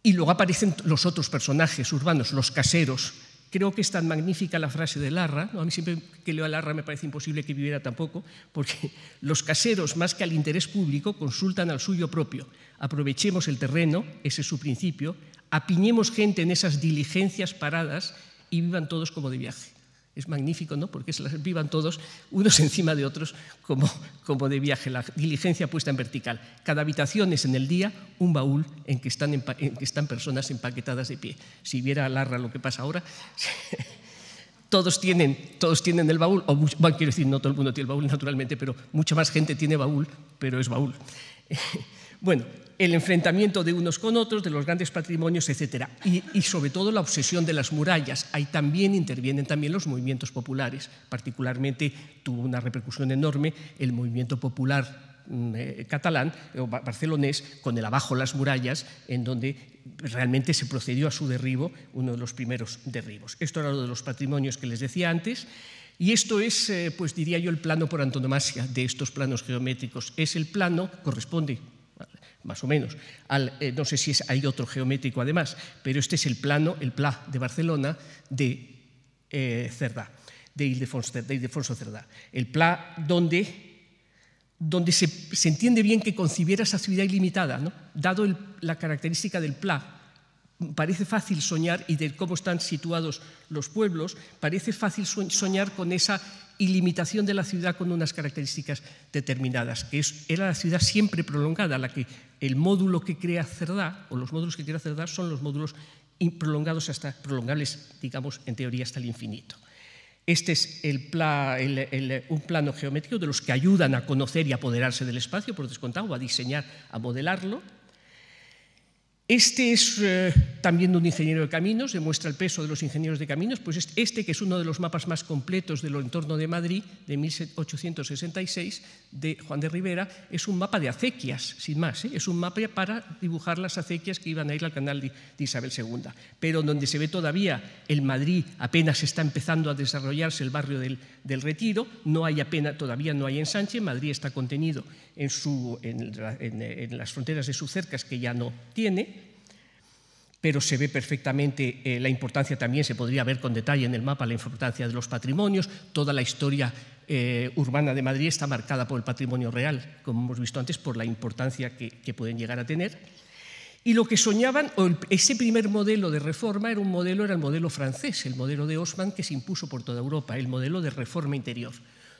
y luego aparecen los otros personajes urbanos, los caseros. Creo que es tan magnífica la frase de Larra, a mí siempre que leo a Larra me parece imposible que viviera tampoco, porque los caseros, más que al interés público, consultan al suyo propio. Aprovechemos el terreno, ese es su principio, apiñemos gente en esas diligencias paradas y vivan todos como de viaje. Es magnífico, ¿no? Porque se las vivan todos unos encima de otros como, como de viaje, la diligencia puesta en vertical. Cada habitación es en el día un baúl en que están, que están personas empaquetadas de pie. Si viera a Larra lo que pasa ahora, todos tienen, todos tienen el baúl, o bueno, quiero decir, no todo el mundo tiene el baúl naturalmente, pero mucha más gente tiene baúl, pero es baúl. bueno, el enfrentamiento de unos con otros, de los grandes patrimonios, etc. Y, sobre todo la obsesión de las murallas. Ahí también intervienen también los movimientos populares. Particularmente tuvo una repercusión enorme el movimiento popular mm, eh, catalán eh, o barcelonés con el abajo las murallas, en donde realmente se procedió a su derribo, uno de los primeros derribos. Esto era lo de los patrimonios que les decía antes. Y esto es, eh, pues diría yo, el plano por antonomasia de estos planos geométricos. Es el plano, corresponde más o menos. Eh, no sé si hay otro geométrico además, pero este es el plano, el Pla de Barcelona de eh, Cerdá, de Ildefonso, Cerdá. El Pla donde donde se, entiende bien que concibiera esa ciudad ilimitada, dado la característica del pla, parece fácil soñar, y de cómo están situados los pueblos, parece fácil soñar con esa ilimitación de la ciudad con unas características determinadas, que era la ciudad siempre prolongada, la que el módulo que crea Cerdá, o los módulos que crea Cerdá, son los módulos prolongados hasta, prolongables, digamos, en teoría hasta el infinito. Este es un plano geométrico de los que ayudan a conocer y apoderarse del espacio, por descontado, a diseñar, a modelarlo, este es eh, también también un ingeniero de caminos, demuestra el peso de los ingenieros de caminos, pues este, que es uno de los mapas más completos del entorno de Madrid de 1866, de Juan de Rivera, es un mapa de acequias, sin más, ¿eh? es un mapa para dibujar las acequias que iban a ir al canal de, Isabel II, pero donde se ve todavía el Madrid apenas está empezando a desarrollarse el barrio del, Retiro, no hay apenas, todavía no hay ensanche, Madrid está contenido en, su, en, las fronteras de sus cercas que ya no tiene, pero se ve perfectamente eh, la importancia también, se podría ver con detalle en el mapa la importancia de los patrimonios, toda la historia eh, urbana de Madrid está marcada por el patrimonio real, como hemos visto antes, por la importancia que, pueden llegar a tener. Y lo que soñaban, o ese primer modelo de reforma era un modelo, era el modelo francés, el modelo de Osman que se impuso por toda Europa, el modelo de reforma interior.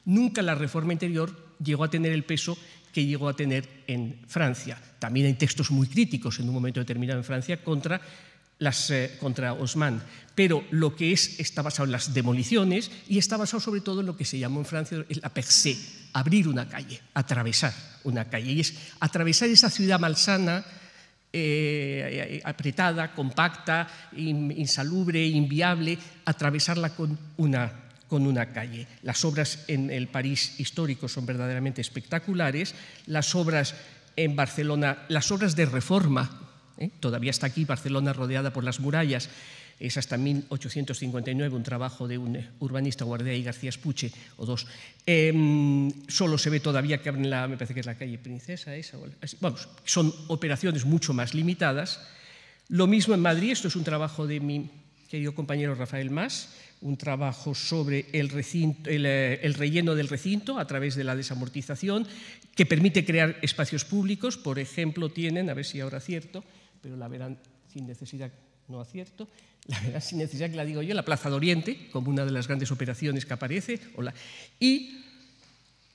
Nunca la reforma interior llegó a tener el peso que llegó a tener en Francia. También hay textos muy críticos en un momento determinado en Francia contra, las, eh, contra Osman, pero lo que es está basado en las demoliciones y está basado sobre todo en lo que se llamó en Francia el apercé, abrir una calle, atravesar una calle. Y es atravesar esa ciudad malsana, eh, apretada, compacta, insalubre, inviable, atravesarla con una con una calle. Las obras en el París histórico son verdaderamente espectaculares, las obras en Barcelona, las obras de reforma, ¿eh? todavía está aquí Barcelona rodeada por las murallas, es hasta 1859 un trabajo de un urbanista, Guardia y García Espuche, o dos. Em, solo se ve todavía que abren la, me parece que es la calle Princesa, son operaciones mucho más limitadas. Lo mismo en Madrid, esto es un trabajo de mi querido compañero Rafael Mas, un trabajo sobre eh, el, relleno del recinto a través de la desamortización, que permite crear espacios públicos. Por ejemplo, tienen, a ver si ahora acierto, pero la verán sin necesidad, no acierto, la verán sin necesidad que la digo yo, la Plaza de Oriente, como una de las grandes operaciones que aparece. Hola. Y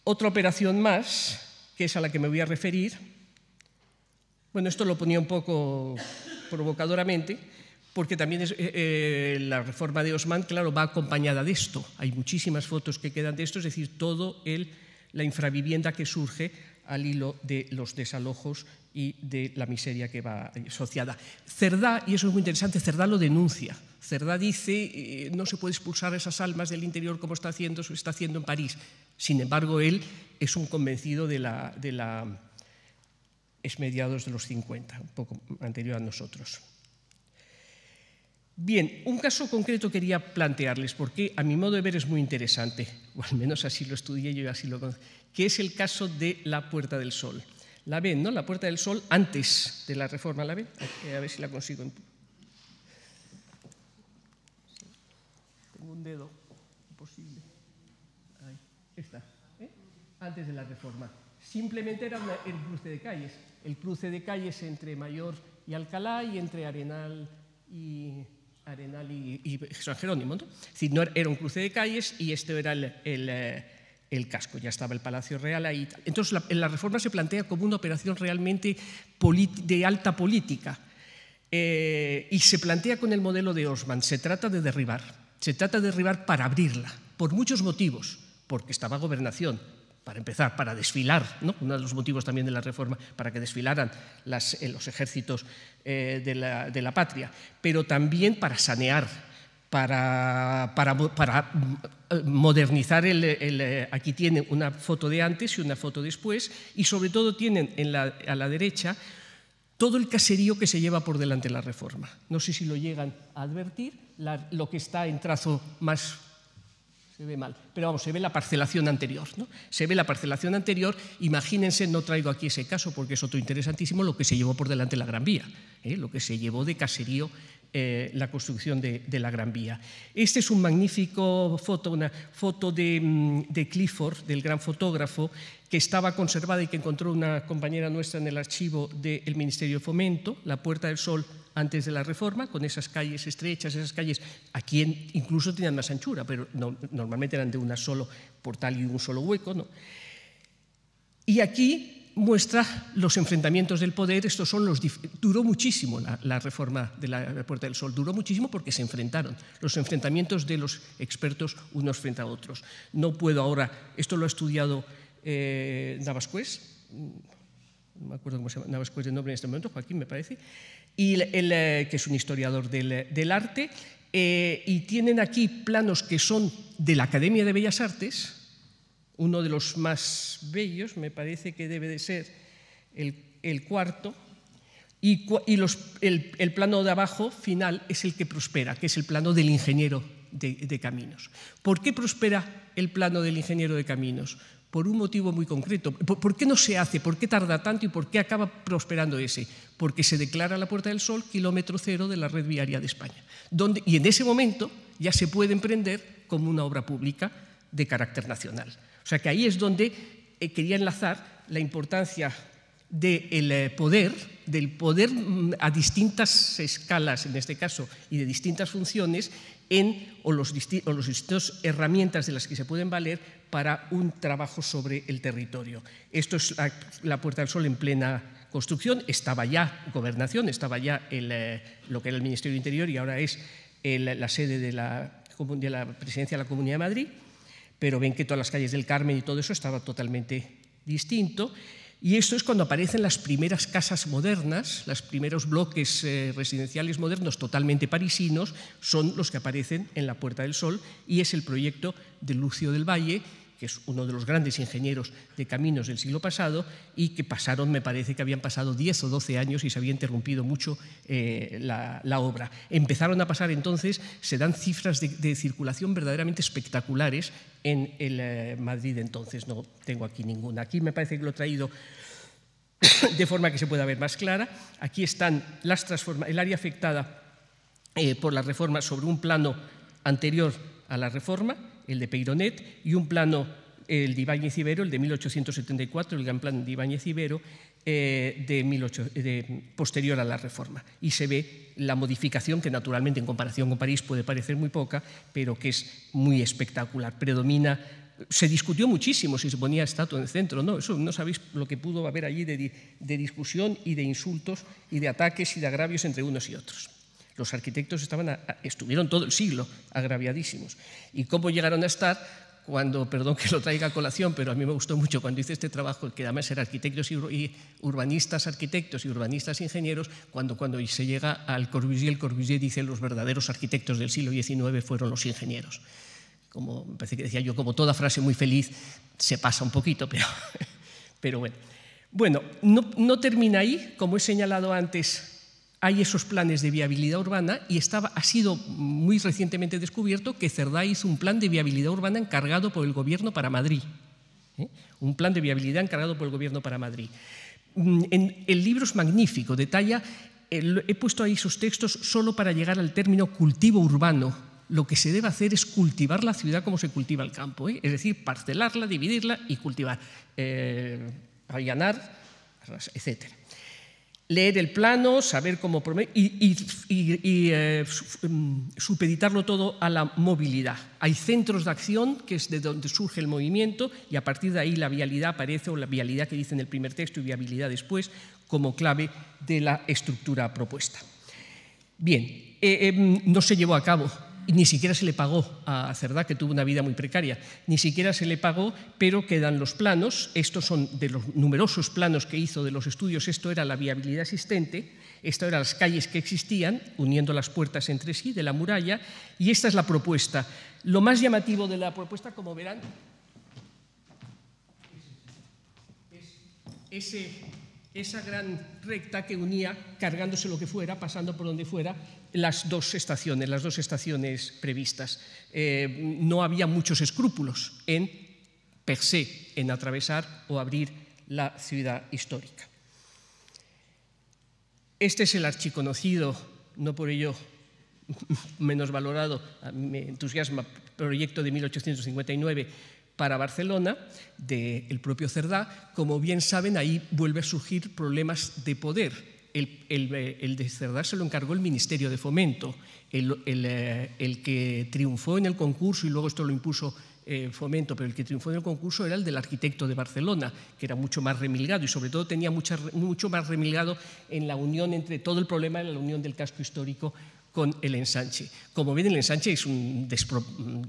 otra operación más, que es a la que me voy a referir. Bueno, esto lo ponía un poco provocadoramente porque también eh, eh, la reforma de Osman, claro, va acompañada de esto. Hay muchísimas fotos que quedan de esto, es decir, toda la infravivienda que surge al hilo de los desalojos y de la miseria que va eh, asociada. Cerdá, y eso es muy interesante, Cerdá lo denuncia. Cerdá dice, no se puede expulsar esas almas del interior como está haciendo, se está haciendo en París. Sin embargo, él es un convencido de la... De la es mediados de los 50, un poco anterior a nosotros. Bien, un caso concreto quería plantearles, porque a mi modo de ver es muy interesante, o al menos así lo estudié yo y así lo conozco, que es el caso de la Puerta del Sol. La ven, ¿no? La Puerta del Sol antes de la reforma, ¿la ven? A ver si la consigo. Tengo un dedo imposible. Ahí está. ¿eh? Antes de la reforma. Simplemente era el cruce de calles. El cruce de calles entre Mayor y Alcalá y entre Arenal y Arenal y, San Jerónimo. era un cruce de calles y este era eh, el, casco, ya estaba el Palacio Real ahí. Entonces la, la reforma se plantea como una operación realmente de alta política eh, y se plantea con el modelo de Osman. Se trata de derribar, se trata de derribar para abrirla, por muchos motivos, porque estaba gobernación, para empezar, para desfilar, uno de los motivos también de la reforma, para que desfilaran eh, los ejércitos eh, de, la, patria, pero también para sanear, para, mm, modernizar el, eh, Aquí tienen una foto de antes y una foto después, y sobre todo tienen en a la derecha todo el caserío que se lleva por delante la reforma. No sé si lo llegan a advertir, lo que está en trazo más se ve mal, pero vamos, se ve la parcelación anterior, ¿no? Se ve la parcelación anterior, imagínense, no traigo aquí ese caso porque es otro interesantísimo, lo que se llevó por delante la Gran Vía, ¿eh? lo que se llevó de caserío eh, la construcción de, la Gran Vía. Esta es una magnífica foto, una foto mm, de Clifford, del gran fotógrafo, que estaba conservada y que encontró una compañera nuestra en el archivo del Ministerio de Fomento, la Puerta del Sol antes de la reforma, con esas calles estrechas, esas calles, aquí incluso tenían más anchura, pero normalmente eran de un solo portal y un solo hueco. ¿no? Y aquí muestra los enfrentamientos del poder, estos son los duró muchísimo la, la reforma de la Puerta del Sol, duró muchísimo porque se enfrentaron, los enfrentamientos de los expertos unos frente a otros. No puedo ahora, esto lo ha estudiado eh, mm, no me acuerdo cómo se llama, Navascués de nombre en este momento, Joaquín me parece, eh, que es un historiador del, arte, eh, y tienen aquí planos que son de la Academia de Bellas Artes, uno de los más bellos, me parece que debe de ser el, cuarto, y, el, plano de abajo final es el que prospera, que es el plano del ingeniero de, caminos. ¿Por qué prospera el plano del ingeniero de caminos? por un motivo muy concreto. ¿Por, qué no se hace? ¿Por qué tarda tanto y por qué acaba prosperando ese? Porque se declara la Puerta del Sol kilómetro cero de la red viaria de España. Donde, y en ese momento ya se puede emprender como una obra pública de carácter nacional. O sea que ahí es donde eh, quería enlazar la importancia del eh, poder, del poder mm, a distintas escalas, en este caso, y de distintas funciones, en, o, los, herramientas de las que se pueden valer para un trabajo sobre el territorio. Esto es la, Puerta del Sol en plena construcción, estaba ya gobernación, estaba ya eh, lo que era el Ministerio del Interior y ahora es la sede de la, de la Presidencia de la Comunidad de Madrid, pero ven que todas las calles del Carmen y todo eso estaba totalmente distinto. Y esto es cuando aparecen las primeras casas modernas, los primeros bloques eh, residenciales modernos totalmente parisinos, son los que aparecen en la Puerta del Sol y es el proyecto de Lucio del Valle, que es uno de los grandes ingenieros de caminos del siglo pasado, y que pasaron, me parece que habían pasado 10 o 12 años y se había interrumpido mucho eh, la, obra. Empezaron a pasar entonces, se dan cifras de, circulación verdaderamente espectaculares en el eh, Madrid entonces, no tengo aquí ninguna. Aquí me parece que lo he traído de forma que se pueda ver más clara. Aquí están las el área afectada eh, por la reforma sobre un plano anterior a la reforma el de Peyronet, y un plano, el de Ibáñez Ibero, el de 1874, el gran plan de Ibáñez Ibero, eh, de posterior a la reforma. Y se ve la modificación, que naturalmente en comparación con París puede parecer muy poca, pero que es muy espectacular. Predomina se discutió muchísimo si se ponía estatua en el centro, ¿no? Eso no sabéis lo que pudo haber allí de discusión y de insultos y de ataques y de agravios entre unos y otros. Los arquitectos estaban estuvieron todo el siglo agraviadísimos. ¿Y cómo llegaron a estar? Cuando, perdón que lo traiga a colación, pero a mí me gustó mucho cuando hice este trabajo, que además ser arquitectos y urbanistas, arquitectos y urbanistas ingenieros, cuando, cuando se llega al Corbusier, el Corbusier dice los verdaderos arquitectos del siglo XIX fueron los ingenieros. Como empecé que decía yo, como toda frase muy feliz, se pasa un poquito, pero, pero bueno. Bueno, no termina ahí, como he señalado antes, hay esos planes de viabilidad urbana y ha sido muy recientemente descubierto que Cerdá hizo un plan de viabilidad urbana encargado por el gobierno para Madrid. ¿eh? Un plan de viabilidad encargado por el gobierno para Madrid. Mm, el libro es magnífico, detalla, eh, he puesto ahí esos textos solo para llegar al término cultivo urbano. Lo que se debe hacer es cultivar la ciudad como se cultiva el campo, ¿eh? es decir, parcelarla, dividirla y cultivar, eh, allanar, etc leer el plano, saber cómo y, y, eh, mm, supeditarlo todo a la movilidad. Hay centros de acción que es de donde surge el movimiento y a partir de ahí la vialidad aparece, o la vialidad que dice en el primer texto y viabilidad después, como clave de la estructura propuesta. Bien, eh, eh, mm, no se llevó a cabo ni siquiera se le pagó a Cerdá, que tuvo una vida muy precaria, ni siquiera se le pagó, pero quedan los planos, estos son de los numerosos planos que hizo de los estudios, esto era la viabilidad existente, esto eran las calles que existían, uniendo las puertas entre sí de la muralla, y esta es la propuesta. Lo más llamativo de la propuesta, como verán, es esa gran recta que unía, cargándose lo que fuera, pasando por donde fuera, las dos estaciones, las dos estaciones previstas. Eh, no había muchos escrúpulos en per se, en atravesar o abrir la ciudad histórica. Este es el archiconocido, no por ello menos valorado, me entusiasma, proyecto de 1859 para Barcelona, del propio Cerdá. Como bien saben, ahí vuelve a surgir problemas de poder el, el, eh, de se lo encargó el Ministerio de Fomento, eh, el, que triunfó en el concurso y luego esto lo impuso eh, Fomento, pero el que triunfó en el concurso era el del arquitecto de Barcelona, que era mucho más remilgado y sobre todo tenía mucho más remilgado en la unión entre todo el problema en la unión del casco histórico con el ensanche. Como ven, el ensanche es un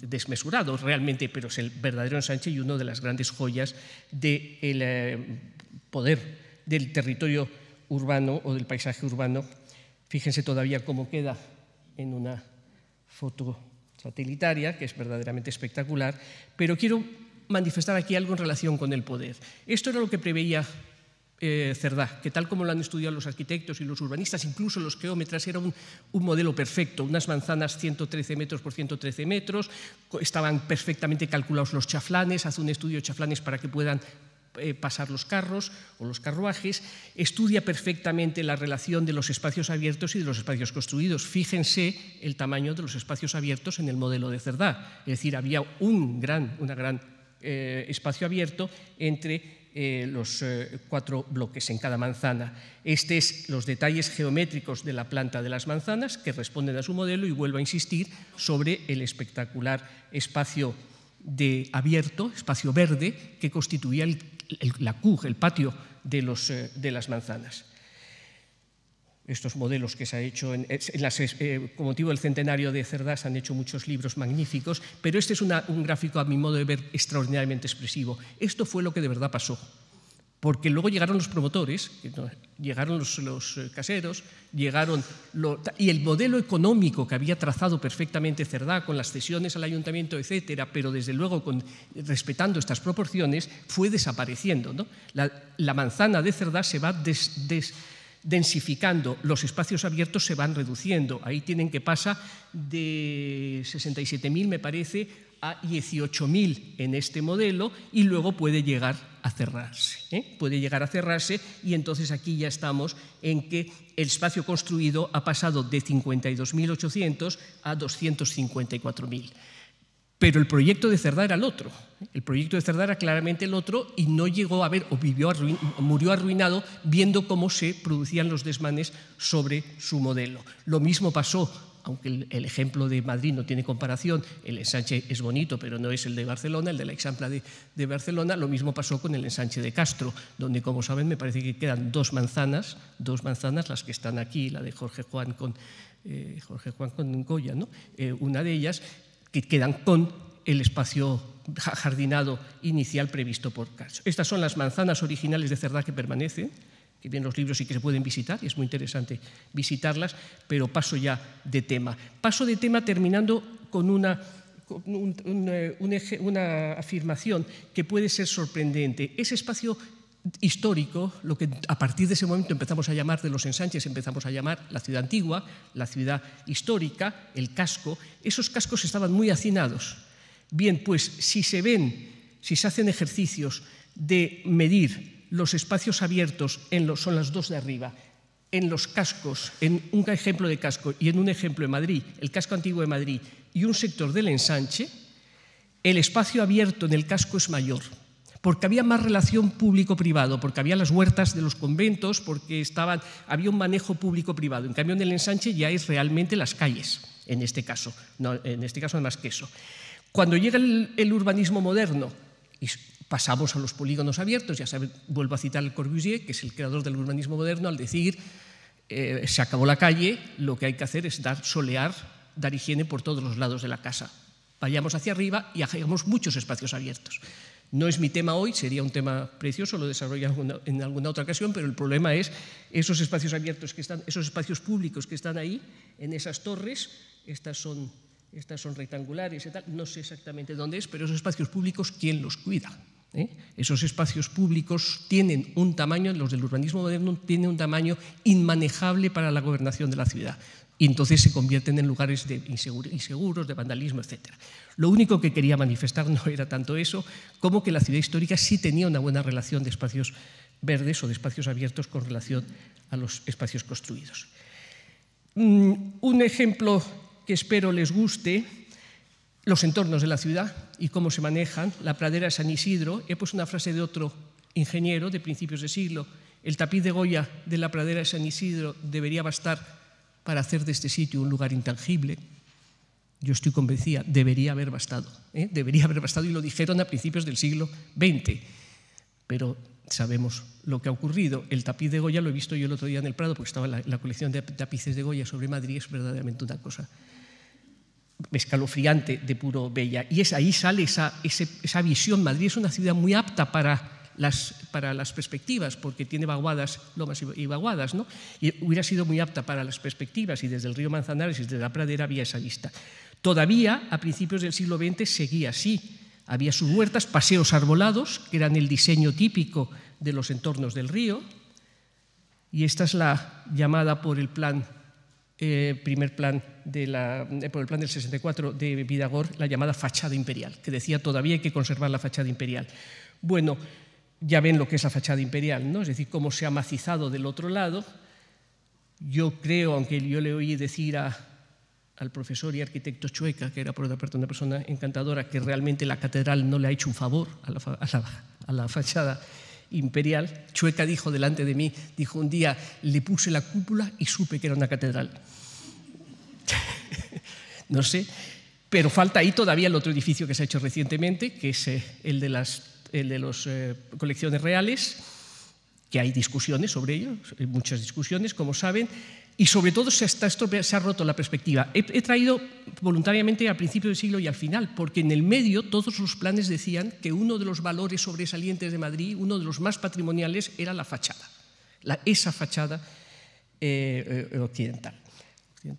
desmesurado realmente, pero es el verdadero ensanche y una de las grandes joyas del poder del territorio urbano o del paisaje urbano. Fíjense todavía cómo queda en una foto satelitaria, que es verdaderamente espectacular, pero quiero manifestar aquí algo en relación con el poder. Esto era lo que preveía eh, Cerdá, que tal como lo han estudiado los arquitectos y los urbanistas, incluso los geómetras, era un, un, modelo perfecto, unas manzanas 113 metros por 113 metros, estaban perfectamente calculados los chaflanes, hace un estudio de chaflanes para que puedan eh, pasar los carros o los carruajes, estudia perfectamente la relación de los espacios abiertos y de los espacios construidos. Fíjense el tamaño de los espacios abiertos en el modelo de Cerdá. Es decir, había un gran, una gran eh, espacio abierto entre eh, los cuatro bloques en cada manzana. Este es los detalles geométricos de la planta de las manzanas que responden a su modelo y vuelvo a insistir sobre el espectacular espacio de abierto, espacio verde, que constituía el el, la el patio eh, de, las manzanas estos modelos que se ha hecho como eh, con motivo del centenario de Cerdas han hecho muchos libros magníficos, pero este es un gráfico, a mi modo de ver, extraordinariamente expresivo. Esto fue lo que de verdad pasó. Porque luego llegaron los promotores, llegaron los, eh, caseros, llegaron y el modelo económico que había trazado perfectamente Cerdá con las cesiones al ayuntamiento, etcétera, pero desde luego con, respetando estas proporciones, fue desapareciendo. La, manzana de Cerdá se va densificando, los espacios abiertos se van reduciendo. Ahí tienen que pasar de 67.000, me parece, a 18.000 en este modelo y luego puede llegar a cerrarse. ¿eh? Puede llegar a cerrarse y entonces aquí ya estamos en que el espacio construido ha pasado de 52.800 a 254.000. Pero el proyecto de cerrar era el otro. El proyecto de Cerdá era claramente el otro y no llegó a ver o vivió murió arruinado viendo cómo se producían los desmanes sobre su modelo. Lo mismo pasó aunque el, ejemplo de Madrid no tiene comparación, el ensanche es bonito, pero no es el de Barcelona, el de la exampla de, Barcelona, lo mismo pasó con el ensanche de Castro, donde, como saben, me parece que quedan dos manzanas, dos manzanas, las que están aquí, la de Jorge Juan con, eh, Jorge Juan con Goya, eh, una de ellas, que quedan con el espacio jardinado inicial previsto por Castro. Estas son las manzanas originales de Cerdá que permanecen, que vienen los libros y que se pueden visitar, y es muy interesante visitarlas, pero paso ya de tema. Paso de tema terminando con una, eh, una afirmación que puede ser sorprendente. Ese espacio histórico, lo que a partir de ese momento empezamos a llamar de los ensanches, empezamos a llamar la ciudad antigua, la ciudad histórica, el casco, esos cascos estaban muy hacinados. Bien, pues si se ven, si se hacen ejercicios de medir los espacios abiertos en los, son las dos de arriba, en los cascos, en un ejemplo de casco y en un ejemplo de Madrid, el casco antiguo de Madrid y un sector del ensanche, el espacio abierto en el casco es mayor, porque había más relación público-privado, porque había las huertas de los conventos, porque había un manejo público-privado. En cambio, en el ensanche ya es realmente las calles, en este caso, no, en este caso más que eso. Cuando llega el, urbanismo moderno, pasamos a los polígonos abiertos. Ya sabe, vuelvo a citar al Corbusier, que es el creador del urbanismo moderno, al decir eh, se acabó la calle, lo que hay que hacer es dar solear, dar higiene por todos los lados de la casa. Vayamos hacia arriba y hagamos muchos espacios abiertos. No es mi tema hoy, sería un tema precioso, lo desarrollo en alguna otra ocasión, pero el problema es esos espacios abiertos que están, esos espacios públicos que están ahí, en esas torres, estas son, estas son rectangulares y tal, no sé exactamente dónde es, pero esos espacios públicos, ¿quién los cuida? ¿eh? Esos espacios públicos tienen un tamaño, los del urbanismo moderno tienen un tamaño inmanejable para la gobernación de la ciudad. Y entonces se convierten en lugares de inseguros, de vandalismo, etc. Lo único que quería manifestar no era tanto eso, como que la ciudad histórica sí tenía una buena relación de espacios verdes o de espacios abiertos con relación a los espacios construidos. Mm, un ejemplo que espero les guste los entornos de la ciudad y cómo se manejan, la pradera de San Isidro, he puesto una frase de otro ingeniero de principios de siglo, el tapiz de Goya de la pradera de San Isidro debería bastar para hacer de este sitio un lugar intangible. Yo estoy convencida, debería haber bastado, ¿eh? debería haber bastado y lo dijeron a principios del siglo XX, pero sabemos lo que ha ocurrido. El tapiz de Goya lo he visto yo el otro día en el Prado, porque estaba la colección de tapices de Goya sobre Madrid, es verdaderamente una cosa escalofriante de puro bella. Y es, ahí sale esa, esa, visión. Madrid es una ciudad muy apta para las, para las perspectivas, porque tiene vaguadas, lomas y vaguadas, ¿no? Y hubiera sido muy apta para las perspectivas, y desde el río Manzanares y desde la pradera había esa vista. Todavía, a principios del siglo XX, seguía así. Había sus huertas, paseos arbolados, que eran el diseño típico de los entornos del río, y esta es la llamada por el plan eh, primer plan de eh, por el plan del 64 de Vidagor, la llamada fachada imperial, que decía todavía hay que conservar la fachada imperial. Bueno, ya ven lo que es la fachada imperial, ¿no? es decir, cómo se ha macizado del otro lado. Yo creo, aunque yo le oí decir al profesor y arquitecto Chueca, que era por otra parte una persona encantadora, que realmente la catedral no le ha hecho un favor a la, a la, a la fachada imperial, Chueca dijo delante de mí, dijo un día, le puse la cúpula y supe que era una catedral. no sé, pero falta ahí todavía el otro edificio que se ha hecho recientemente, que es eh, el de las eh, colecciones reales que hay discusiones sobre ello, muchas discusiones, como saben, y sobre todo se, se ha roto la perspectiva. He, traído voluntariamente al principio del siglo y al final, porque en el medio todos los planes decían que uno de los valores sobresalientes de Madrid, uno de los más patrimoniales, era la fachada, esa fachada eh, eh, occidental.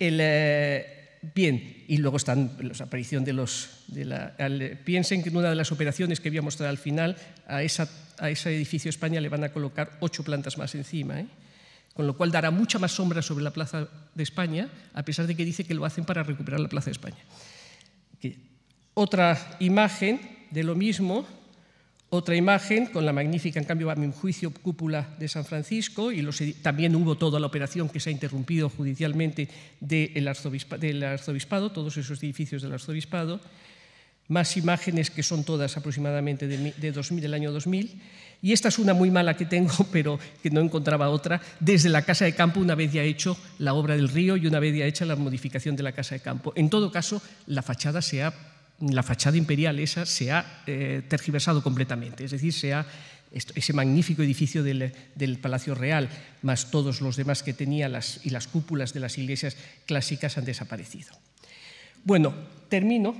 El, eh, Bien, y luego están la aparición de los... De la, piensen que en una de las operaciones que voy a mostrar al final, a, ese edificio España le van a colocar ocho plantas más encima, ¿eh? con lo cual dará mucha más sombra sobre la Plaza de España, a pesar de que dice que lo hacen para recuperar la Plaza de España. Otra imagen de lo mismo, otra imagen con la magnífica, en cambio, a mi juicio, cúpula de San Francisco, y los, también hubo toda la operación que se ha interrumpido judicialmente de del arzobispado, todos esos edificios del arzobispado, más imágenes que son todas aproximadamente del año 2000, y esta es una muy mala que tengo, pero que no encontraba otra, desde la Casa de Campo, una vez ya hecho la obra del río y una vez ya hecha la modificación de la Casa de Campo. En todo caso, la fachada se ha la fachada imperial esa se ha eh, tergiversado completamente, es decir, se ha, ese magnífico edificio del, Palacio Real, más todos los demás que tenía y las cúpulas de las iglesias clásicas han desaparecido. Bueno, termino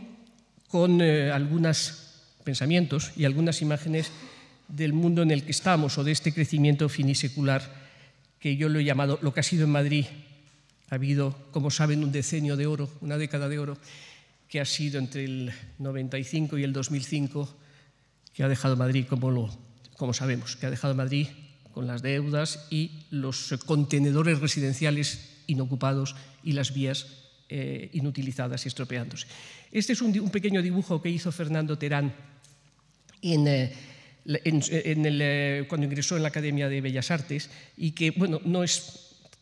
con eh, algunos pensamientos y algunas imágenes del mundo en el que estamos o de este crecimiento finisecular que yo lo he llamado, lo que ha sido en Madrid, ha habido, como saben, un decenio de oro, una década de oro, que ha sido entre el 95 y el 2005, que ha dejado Madrid como, como sabemos, que ha dejado Madrid con las deudas y los contenedores residenciales inocupados y las vías eh, inutilizadas y estropeándose. Este es un, pequeño dibujo que hizo Fernando Terán en... Eh, eh, cuando ingresó en la Academia de Bellas Artes y que, bueno, no,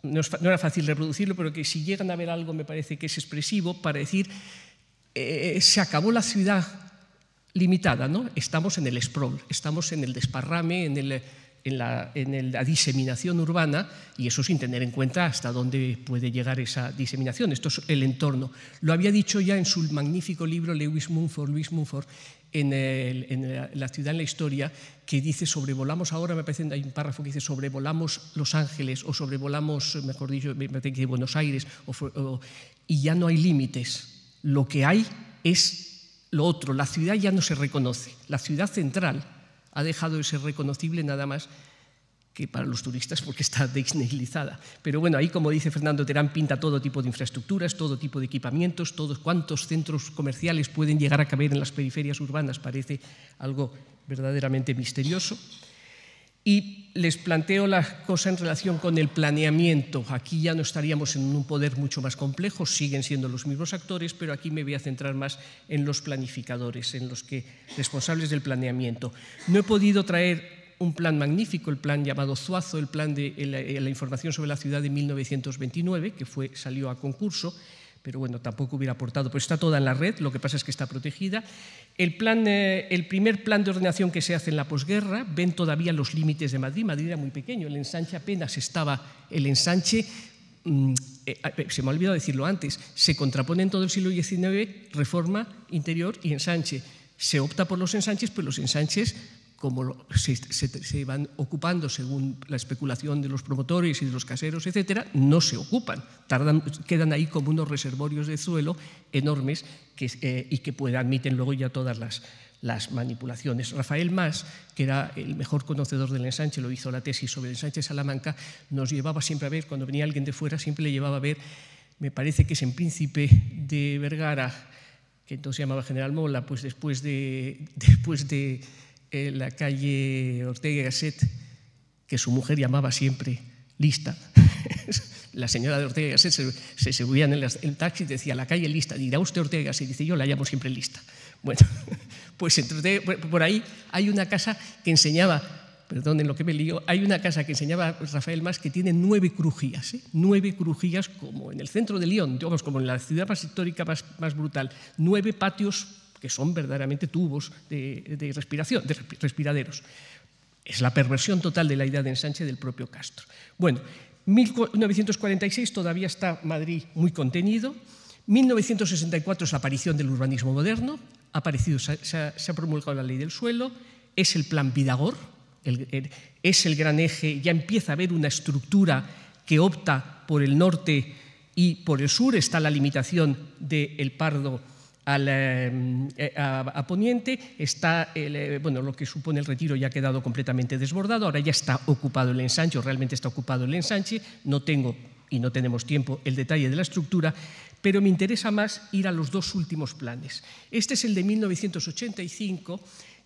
no, era fácil reproducirlo, pero que si llegan a ver algo me parece que es expresivo para decir eh, se acabó la ciudad limitada, ¿no? Estamos en el sprawl, estamos en el desparrame, en, en, la, diseminación urbana, y eso sin tener en cuenta hasta dónde puede llegar esa diseminación. Esto es el entorno. Lo había dicho ya en su magnífico libro Lewis Mumford, Lewis Mumford, en, La ciudad en la historia, que dice sobrevolamos ahora, me parece, hay un párrafo que dice sobrevolamos Los Ángeles o sobrevolamos, mejor dicho, me parece Buenos Aires, y ya no hay límites lo que hay es lo otro. La ciudad ya no se reconoce. La ciudad central ha dejado de ser reconocible nada más que para los turistas porque está desneilizada. Pero bueno, ahí, como dice Fernando Terán, pinta todo tipo de infraestructuras, todo tipo de equipamientos, todos cuantos centros comerciales pueden llegar a caber en las periferias urbanas, parece algo verdaderamente misterioso. Y les planteo la cosa en relación con el planeamiento. Aquí ya no estaríamos en un poder mucho más complejo, siguen siendo los mismos actores, pero aquí me voy a centrar más en los planificadores, en los que responsables del planeamiento. No he podido traer un plan magnífico, el plan llamado Zuazo, el plan de eh, la, información sobre la ciudad de 1929, que fue, salió a concurso, pero bueno, tampoco hubiera aportado, pues está toda en la red, lo que pasa es que está protegida. Eh, el, primer plan de ordenación que se hace en la posguerra, ven todavía los límites de Madrid, Madrid era muy pequeño, el ensanche apenas estaba, el ensanche, mm, eh, eh, se me ha olvidado decirlo antes, se contrapone en todo el siglo XIX reforma interior y ensanche. Se opta por los ensanches, pues los ensanches como se, van ocupando según la especulación de los promotores y de los caseros, etcétera, no se ocupan, quedan ahí como unos reservorios de suelo enormes que, eh, y que admiten luego ya todas las, manipulaciones. Rafael más que era el mejor conocedor del ensanche, lo hizo la tesis sobre el ensanche Salamanca, nos llevaba siempre a ver, cuando venía alguien de fuera, siempre le llevaba a ver, me parece que es en Príncipe de Vergara, que entonces se llamaba General Mola, pues después de, después de en la calle Ortega y Gasset, que su mujer llamaba siempre lista. la señora de Ortega y Gasset se, se en el, taxi y decía, la calle lista, dirá usted Ortega y dice, yo la llamo siempre lista. Bueno, pues por ahí hay una casa que enseñaba, perdón en lo que me lío, hay una casa que enseñaba Rafael más que tiene nueve crujías, ¿eh? nueve crujías como en el centro de León, digamos, como en la ciudad más histórica, más, más brutal, nueve patios que son verdaderamente tubos de, respiración, de respiraderos. Es la perversión total de la idea de ensanche del propio Castro. Bueno, 1946 todavía está Madrid muy contenido. 1964 es la aparición del urbanismo moderno. Ha se ha, promulgado la ley del suelo. Es el plan Vidagor. es el gran eje. Ya empieza a haber una estructura que opta por el norte y por el sur. Está la limitación del de Pardo al, em, eh, a, Poniente, está eh, bueno, lo que supone el retiro ya ha quedado completamente desbordado, ahora ya está ocupado el ensanche, realmente está ocupado el ensanche, no tengo y no tenemos tiempo el detalle de la estructura, pero me interesa más ir a los dos últimos planes. Este es el de 1985,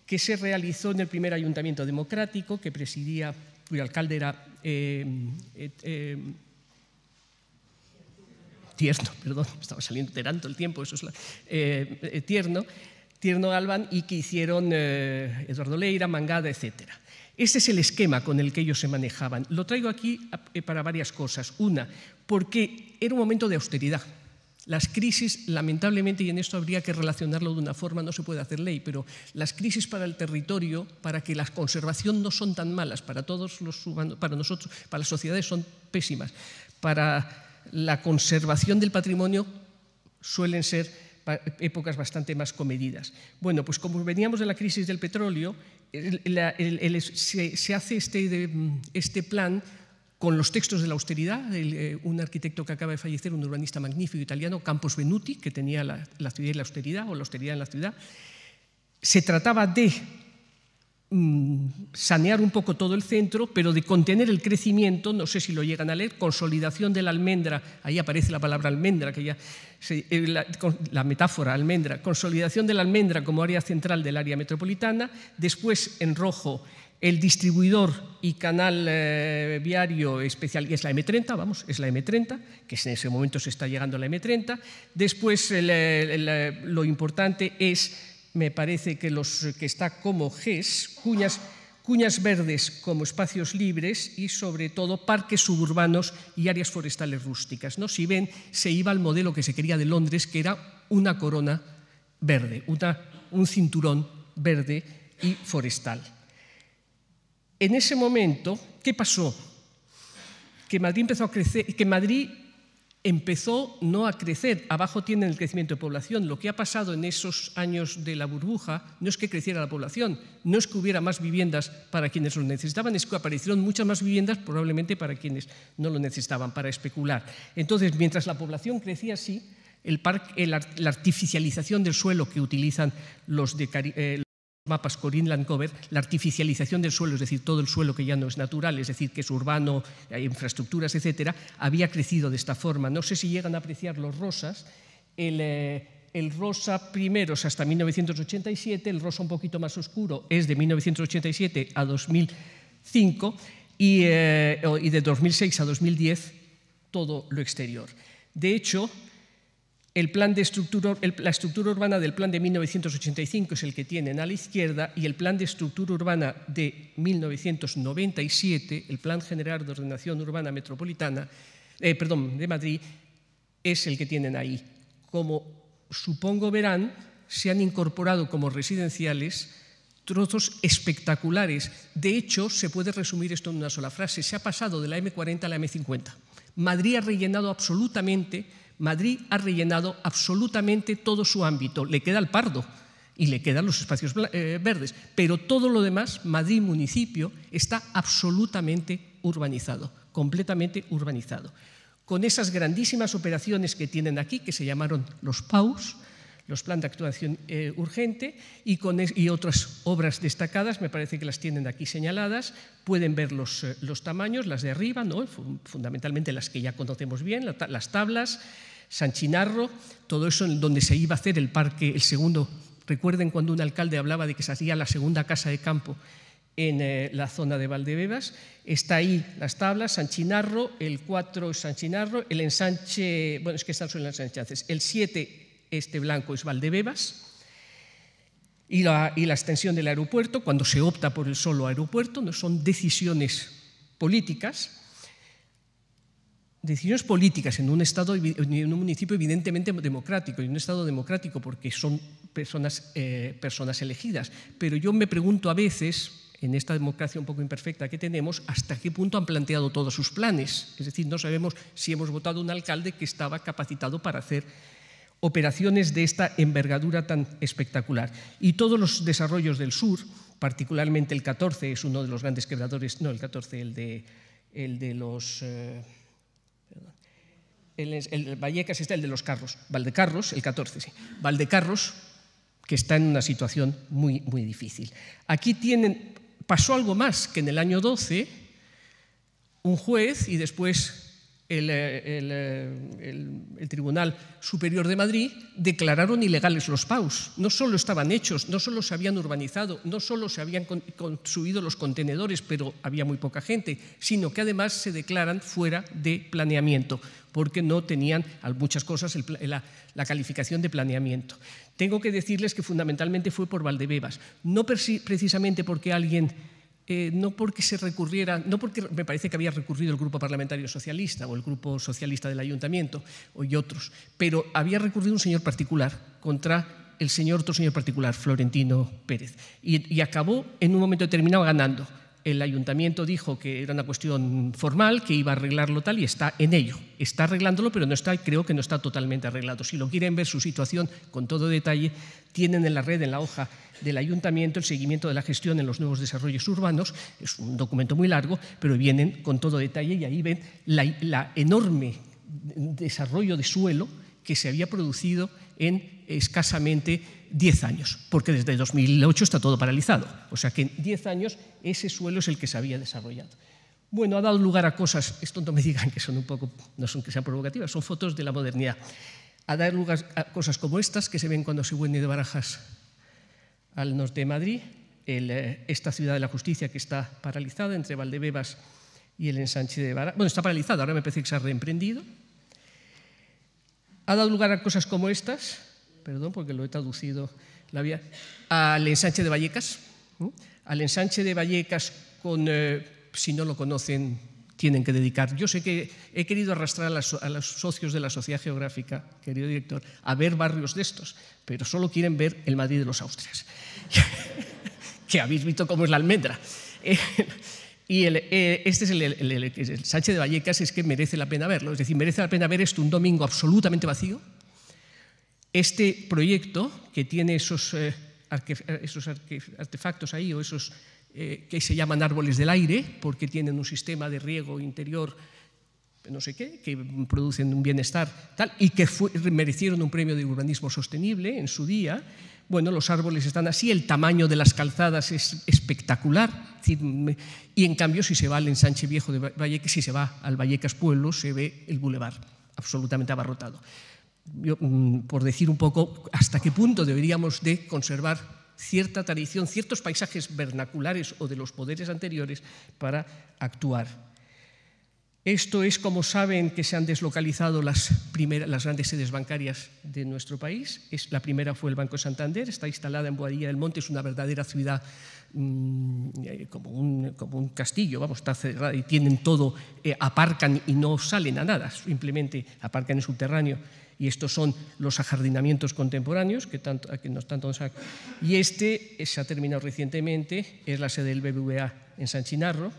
que se realizó en el primer ayuntamiento democrático, que presidía, cuyo alcalde era... Em, em, tierno, perdón, estaba saliendo de el tiempo, eso es la, eh, eh, tierno, tierno Alban y que hicieron eh, Eduardo Leira, Mangada, etc. Ese es el esquema con el que ellos se manejaban. Lo traigo aquí para varias cosas. Una, porque era un momento de austeridad. Las crisis, lamentablemente, y en esto habría que relacionarlo de una forma, no se puede hacer ley, pero las crisis para el territorio, para que la conservación no son tan malas, para todos los humanos, para nosotros, para las sociedades son pésimas. Para la conservación del patrimonio suelen ser épocas bastante más comedidas. Bueno, pues como veníamos de la crisis del petróleo, se, hace este, este, plan con los textos de la austeridad, eh, un arquitecto que acaba de fallecer, un urbanista magnífico italiano, Campos Venuti, que tenía la, la ciudad y la austeridad, o la austeridad en la ciudad, se trataba de Mm, sanear un poco todo el centro, pero de contener el crecimiento, no sé si lo llegan a leer, consolidación de la almendra, ahí aparece la palabra almendra, que ya eh, la, metáfora almendra, consolidación de la almendra como área central del área metropolitana, después en rojo el distribuidor y canal eh, viario especial, que es la M30, vamos, es la M30, que en ese momento se está llegando a la M30, después eh, lo importante es me parece que, los, que está como GES, cuñas, cuñas verdes como espacios libres y sobre todo parques suburbanos y áreas forestales rústicas. ¿no? Si ven, se iba al modelo que se quería de Londres, que era una corona verde, un cinturón verde y forestal. En ese momento, ¿qué pasó? Que Madrid empezó a crecer, que Madrid empezó no a crecer, abajo tienen el crecimiento de población. Lo que ha pasado en esos años de la burbuja no es que creciera la población, no es que hubiera más viviendas para quienes lo necesitaban, es que aparecieron muchas más viviendas probablemente para quienes no lo necesitaban, para especular. Entonces, mientras la población crecía así, el parque, la artificialización del suelo que utilizan los de... Eh, mapas corinland cover, la artificialización del suelo, es decir, todo el suelo que ya no es natural, es decir, que es urbano, hay infraestructuras, etcétera, había crecido de esta forma. No sé si llegan a apreciar los rosas. El, eh, rosa primero es hasta 1987, el rosa un poquito más oscuro es de 1987 a 2005 y, eh, y de 2006 a 2010 todo lo exterior. De hecho, el plan de estructura, la estructura urbana del plan de 1985 es el que tienen a la izquierda y el plan de estructura urbana de 1997, el plan general de ordenación urbana metropolitana, eh, perdón, de Madrid, es el que tienen ahí. Como supongo verán, se han incorporado como residenciales trozos espectaculares. De hecho, se puede resumir esto en una sola frase. Se ha pasado de la M40 a la M50. Madrid ha rellenado absolutamente Madrid ha rellenado absolutamente todo su ámbito. Le queda el pardo y le quedan los espacios eh, verdes, pero todo lo demás, Madrid municipio, está absolutamente urbanizado, completamente urbanizado. Con esas grandísimas operaciones que tienen aquí, que se llamaron los PAUS, los Plan de actuación eh, urgente y, con, y, otras obras destacadas, me parece que las tienen aquí señaladas, pueden ver los, eh, los tamaños, las de arriba, fundamentalmente las que ya conocemos bien, las tablas, Sanchinarro, todo eso en donde se iba a hacer el parque, el segundo. Recuerden cuando un alcalde hablaba de que se hacía la segunda casa de campo en eh, la zona de Valdebebas. Está ahí las tablas, Sanchinarro, el 4 es San el ensanche, bueno, es que están solo las el 7, este blanco, es Valdebebas. y la extensión del aeropuerto, cuando se opta por el solo aeropuerto, no son decisiones políticas, decisiones políticas en un, estado, en un municipio evidentemente democrático, en un Estado democrático, porque son personas, eh, personas elegidas. Pero yo me pregunto a veces, en esta democracia un poco imperfecta que tenemos, hasta qué punto han planteado todos sus planes. Es decir, no sabemos si hemos votado un alcalde que estaba capacitado para hacer operaciones de esta envergadura tan espectacular. Y todos los desarrollos del sur, particularmente el 14, es uno de los grandes quebradores, no el 14, el de, el de los... Eh, el, Vallecas está el de los carros, Valdecarros, el 14, sí, Valdecarros, que está en una situación muy, muy difícil. Aquí tienen, pasó algo más que en el año 12, un juez y después eh, eh, el, Tribunal Superior de Madrid, declararon ilegales los PAUs. No solo estaban hechos, no solo se habían urbanizado, no solo se habían construido los contenedores, pero había muy poca gente, sino que además se declaran fuera de planeamiento, porque no tenían muchas cosas la calificación de planeamiento. Tengo que decirles que fundamentalmente fue por Valdebebas, no precisamente porque alguien eh, no porque se recurriera, no porque me parece que había recurrido el Grupo Parlamentario Socialista o el Grupo Socialista del Ayuntamiento y otros, pero había recurrido un señor particular contra el señor otro señor particular, Florentino Pérez, y, y acabó en un momento determinado ganando el ayuntamiento dijo que era una cuestión formal, que iba a arreglarlo tal y está en ello. Está arreglándolo, pero no está, creo que no está totalmente arreglado. Si lo quieren ver su situación con todo detalle, tienen en la red, en la hoja del ayuntamiento, el seguimiento de la gestión en los nuevos desarrollos urbanos. Es un documento muy largo, pero vienen con todo detalle y ahí ven el enorme desarrollo de suelo que se había producido en escasamente 10 años, porque desde 2008 está todo paralizado. O sea que en 10 años ese suelo es el que se había desarrollado. Bueno, ha dado lugar a cosas, esto no me digan que son un poco, no son que sean provocativas, son fotos de la modernidad. Ha dado lugar a cosas como estas que se ven cuando se vuelve de Barajas al norte de Madrid, eh, esta ciudad de la justicia que está paralizada entre Valdebebas y el ensanche de Barajas. Bueno, está paralizada, ahora me parece que se ha reemprendido. Ha dado lugar a cosas como estas, perdón porque lo he traducido la vía, al ensanche de Vallecas. Al ensanche de Vallecas, con, eh, si no lo conocen, tienen que dedicar. Yo sé que he querido arrastrar a, los socios de la Sociedad Geográfica, querido director, a ver barrios de estos, pero solo quieren ver el Madrid de los Austrias, que habéis visto cómo es la almendra. y eh, este es el, Ensanche de Vallecas, es que merece la pena verlo, es decir, merece la pena ver esto un domingo absolutamente vacío, este proyecto, que tiene esos, eh, esos artefactos ahí, o esos eh, que se llaman árboles del aire, porque tienen un sistema de riego interior, no sé qué, que producen un bienestar tal, y que merecieron un premio de urbanismo sostenible en su día, bueno, los árboles están así, el tamaño de las calzadas es espectacular, y en cambio si se va al ensanche viejo de Vallecas, si se va al Vallecas Pueblo, se ve el bulevar absolutamente abarrotado. Mm, por decir un poco hasta qué punto deberíamos de conservar cierta tradición, ciertos paisajes vernaculares o de los poderes anteriores para actuar. Esto es como saben que se han deslocalizado las, primeras, las grandes sedes bancarias de nuestro país. Es, la primera fue el Banco Santander, está instalada en Boadilla del Monte, es una verdadera ciudad mm, eh, como, un, como, un, castillo, vamos, está cerrada y tienen todo, eh, aparcan y no salen a nada, simplemente aparcan en subterráneo y estos son los ajardinamientos contemporáneos que tanto, que nos, tanto nos Y este eh, se ha terminado recientemente, es la sede del BBVA en San Chinarro,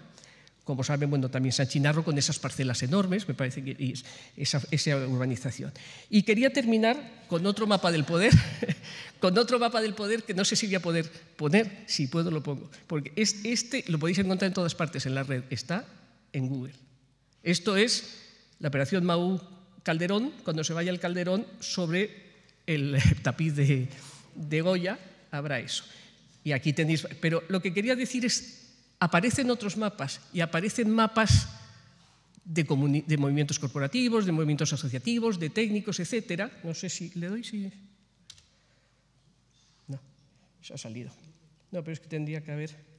como saben, bueno, también San Chinarro con esas parcelas enormes, me parece que esa, urbanización. Y quería terminar con otro mapa del poder, con otro mapa del poder que no sé si voy a poder poner, si puedo lo pongo, porque es, este lo podéis encontrar en todas partes en la red, está en Google. Esto es la operación MAU Calderón, cuando se vaya el Calderón, sobre el tapiz de, Goya habrá eso. Y aquí tenéis, pero lo que quería decir es, aparecen otros mapas y aparecen mapas de, de movimientos corporativos, de movimientos asociativos, de técnicos, etcétera. No sé si le doy, si... No, se ha salido. No, pero es que tendría que haber...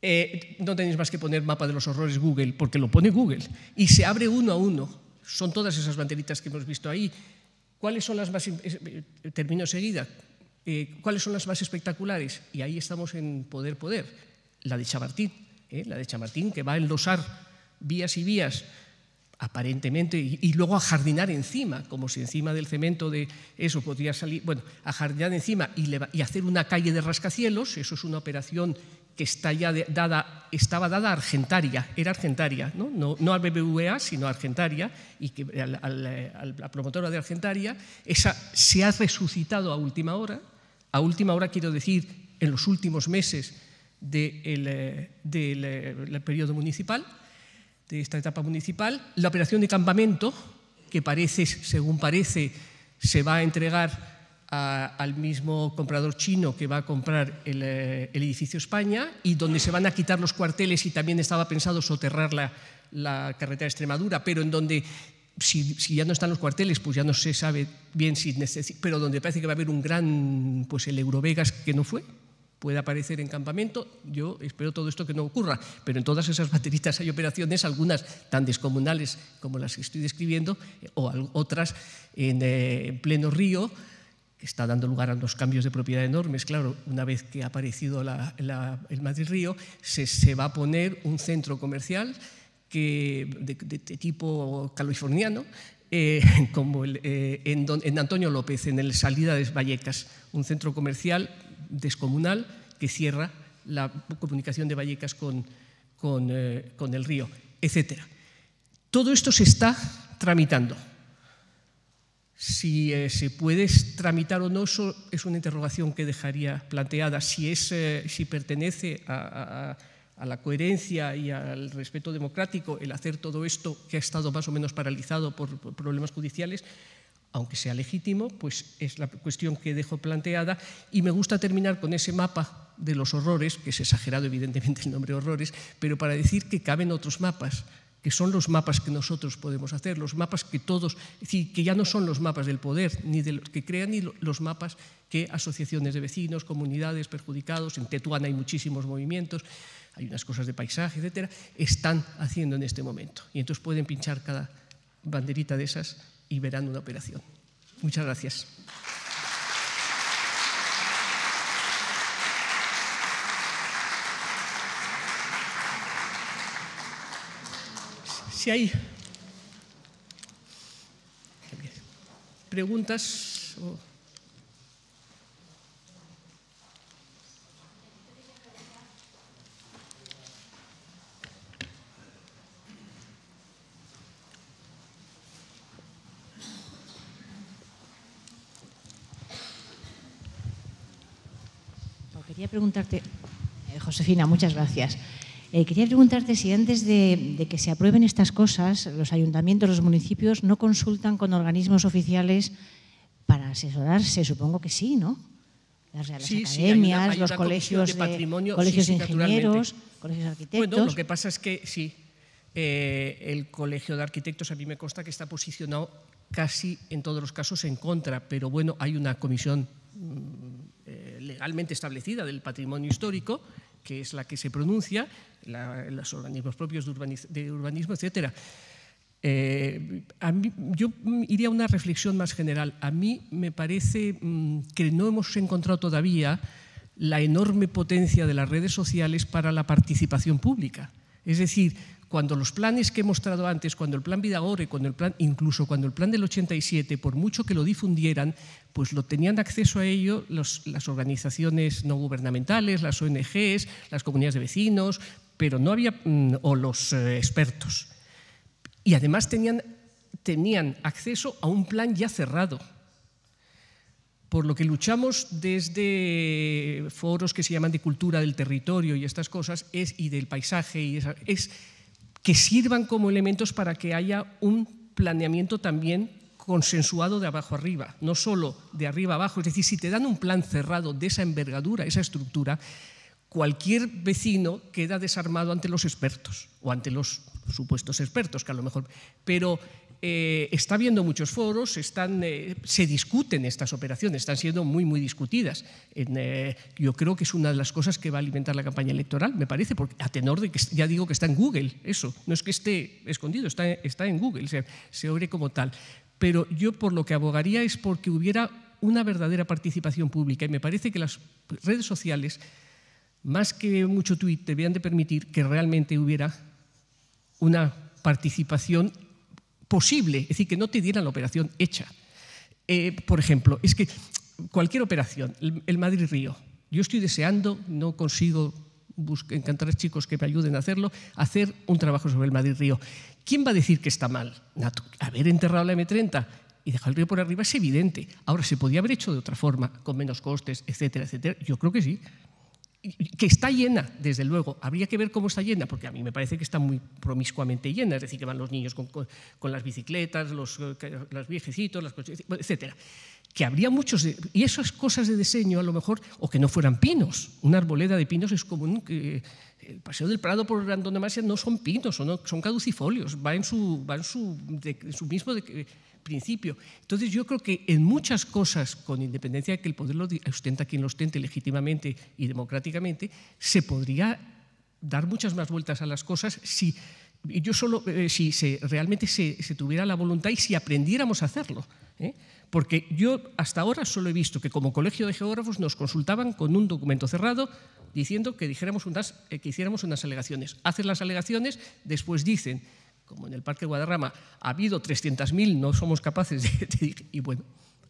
Eh, no tenéis más que poner mapa de los horrores Google, porque lo pone Google, y se abre uno a uno. Son todas esas banderitas que hemos visto ahí. ¿Cuáles son las más... Eh, termino seguida, eh, ¿Cuáles son las más espectaculares? Y ahí estamos en Poder Poder. La de Chamartín, la de Chamartín, que va a enlosar vías y vías aparentemente, y, luego a jardinar encima, como si encima del cemento de eso podría salir, bueno, a jardinar encima y, y hacer una calle de rascacielos, eso es una operación que está ya dada, estaba dada a Argentaria, era Argentaria, no, al BBVA, sino a Argentaria, y que a la promotora de Argentaria, esa se ha resucitado a última hora, a última hora quiero decir en los últimos meses del eh, eh, periodo municipal, de esta etapa municipal, la operación de campamento, que parece, según parece, se va a entregar al mismo comprador chino que va a comprar eh, el, edificio España y donde se van a quitar los cuarteles y también estaba pensado soterrar la, carretera de Extremadura, pero en donde si, ya no están los cuarteles, pues ya no se sabe bien si necesita, pero donde parece que va a haber un gran, pues el Eurovegas que no fue, puede aparecer en campamento, yo espero todo esto que no ocurra, pero en todas esas bateritas hay operaciones, algunas tan descomunales como las que estoy describiendo, eh, o otras eh, en pleno río, que está dando lugar a unos cambios de propiedad enormes. Claro, una vez que ha aparecido el Madrid Río, se, va a poner un centro comercial de, tipo californiano, eh, como eh, en, Antonio López, en el Salida de Vallecas, un centro comercial descomunal que cierra la comunicación de Vallecas con, con eh, el río, etc. Todo esto se está tramitando. Si eh, se puede tramitar o no, eso es una interrogación que dejaría planteada. Si, eh, pertenece a, la coherencia y al respeto democrático el hacer todo esto que ha estado más o menos paralizado por problemas judiciales, aunque sea legítimo, pues es la cuestión que dejo planteada. Y me gusta terminar con ese mapa de los horrores, que es exagerado evidentemente el nombre horrores, pero para decir que caben otros mapas que son los mapas que nosotros podemos hacer, los mapas que todos, es decir, que ya no son los mapas del poder, ni de los que crean, ni los mapas que asociaciones de vecinos, comunidades, perjudicados, en Tetuán hay muchísimos movimientos, hay unas cosas de paisaje, etcétera, están haciendo en este momento. Y entonces pueden pinchar cada banderita de esas y verán una operación. Muchas gracias. ¿Hay ¿Preguntas? Quería preguntarte, eh, Josefina, muchas gracias. Eh, quería preguntarte si antes de, que se aprueben estas cosas, los ayuntamientos, los municipios no consultan con organismos oficiales para asesorarse. Supongo que sí, ¿no? Las, academias, los colegios de, patrimonio, colegios de ingenieros, colegios de arquitectos. Bueno, lo que pasa es que sí, eh, el colegio de arquitectos a mí me consta que está posicionado casi en todos los casos en contra, pero bueno, hay una comisión mm, eh, legalmente establecida del patrimonio histórico que es la que se pronuncia los organismos propios de, urbanismo, etc. Eh, yo iría a una reflexión más general. A mí me parece mm, que no hemos encontrado todavía la enorme potencia de las redes sociales para la participación pública. Es decir, cuando los planes que he mostrado antes, cuando el plan Vidagore, cuando el plan, incluso cuando el plan del 87, por mucho que lo difundieran, pues lo tenían acceso a ello las organizaciones no gubernamentales, las ONGs, las comunidades de vecinos, pero no había, mm, o los eh, expertos. Y además tenían, tenían acceso a un plan ya cerrado, por lo que luchamos desde foros que se llaman de cultura del territorio y estas cosas, es, y del paisaje, y es que sirvan como elementos para que haya un planeamiento también consensuado de abajo arriba, no solo de arriba abajo. Es decir, si te dan un plan cerrado de esa envergadura, esa estructura, cualquier vecino queda desarmado ante los expertos o ante los supuestos expertos, que a lo mejor... Pero eh, está habiendo muchos foros, eh, se discuten estas operaciones, están siendo muy, muy discutidas. Eh, yo creo que es una de las cosas que va a alimentar la campaña electoral, me parece, porque a tenor de que ya digo que está en Google, eso, no es que esté escondido, está, está en Google, se, se obre como tal. Pero yo por lo que abogaría es porque hubiera una verdadera participación pública y me parece que las redes sociales más que mucho tweet, debían de permitir que realmente hubiera una participación posible, es decir, que no te dieran la operación hecha. Eh, por ejemplo, es que cualquier operación, el, Madrid-Río, yo estoy deseando, no consigo encontrar chicos que me ayuden a hacerlo, hacer un trabajo sobre el Madrid-Río. ¿Quién va a decir que está mal? haber enterrado la M30 y dejar el río por arriba es evidente. Ahora, ¿se podía haber hecho de otra forma, con menos costes, etcétera, etcétera? Yo creo que sí que está llena, desde luego. Habría que ver cómo está llena, porque a mí me parece que está muy promiscuamente llena, es decir, que van los niños con, las bicicletas, los, eh, los viejecitos, las etc que habría muchos, y esas cosas de diseño a lo mejor, o que no fueran pinos. Una arboleda de pinos es común, que eh, eh, el Paseo del Prado por antonomasia no son pinos, son, son caducifolios, va en su, su, su mismo eh, principio. Entonces yo creo que en muchas cosas, con independencia de que el poder lo ostenta quien lo ostente legítimamente y democráticamente, se podría dar muchas más vueltas a las cosas si, yo solo, si se, realmente se, tuviera la voluntad y si aprendiéramos a hacerlo porque yo hasta ahora solo he visto que como colegio de geógrafos nos consultaban con un documento cerrado diciendo que, dijéramos unas, eh, que hiciéramos unas alegaciones. Hacen las alegaciones, después dicen, como en el Parque Guadarrama ha habido 300.000, no somos capaces de, Y bueno,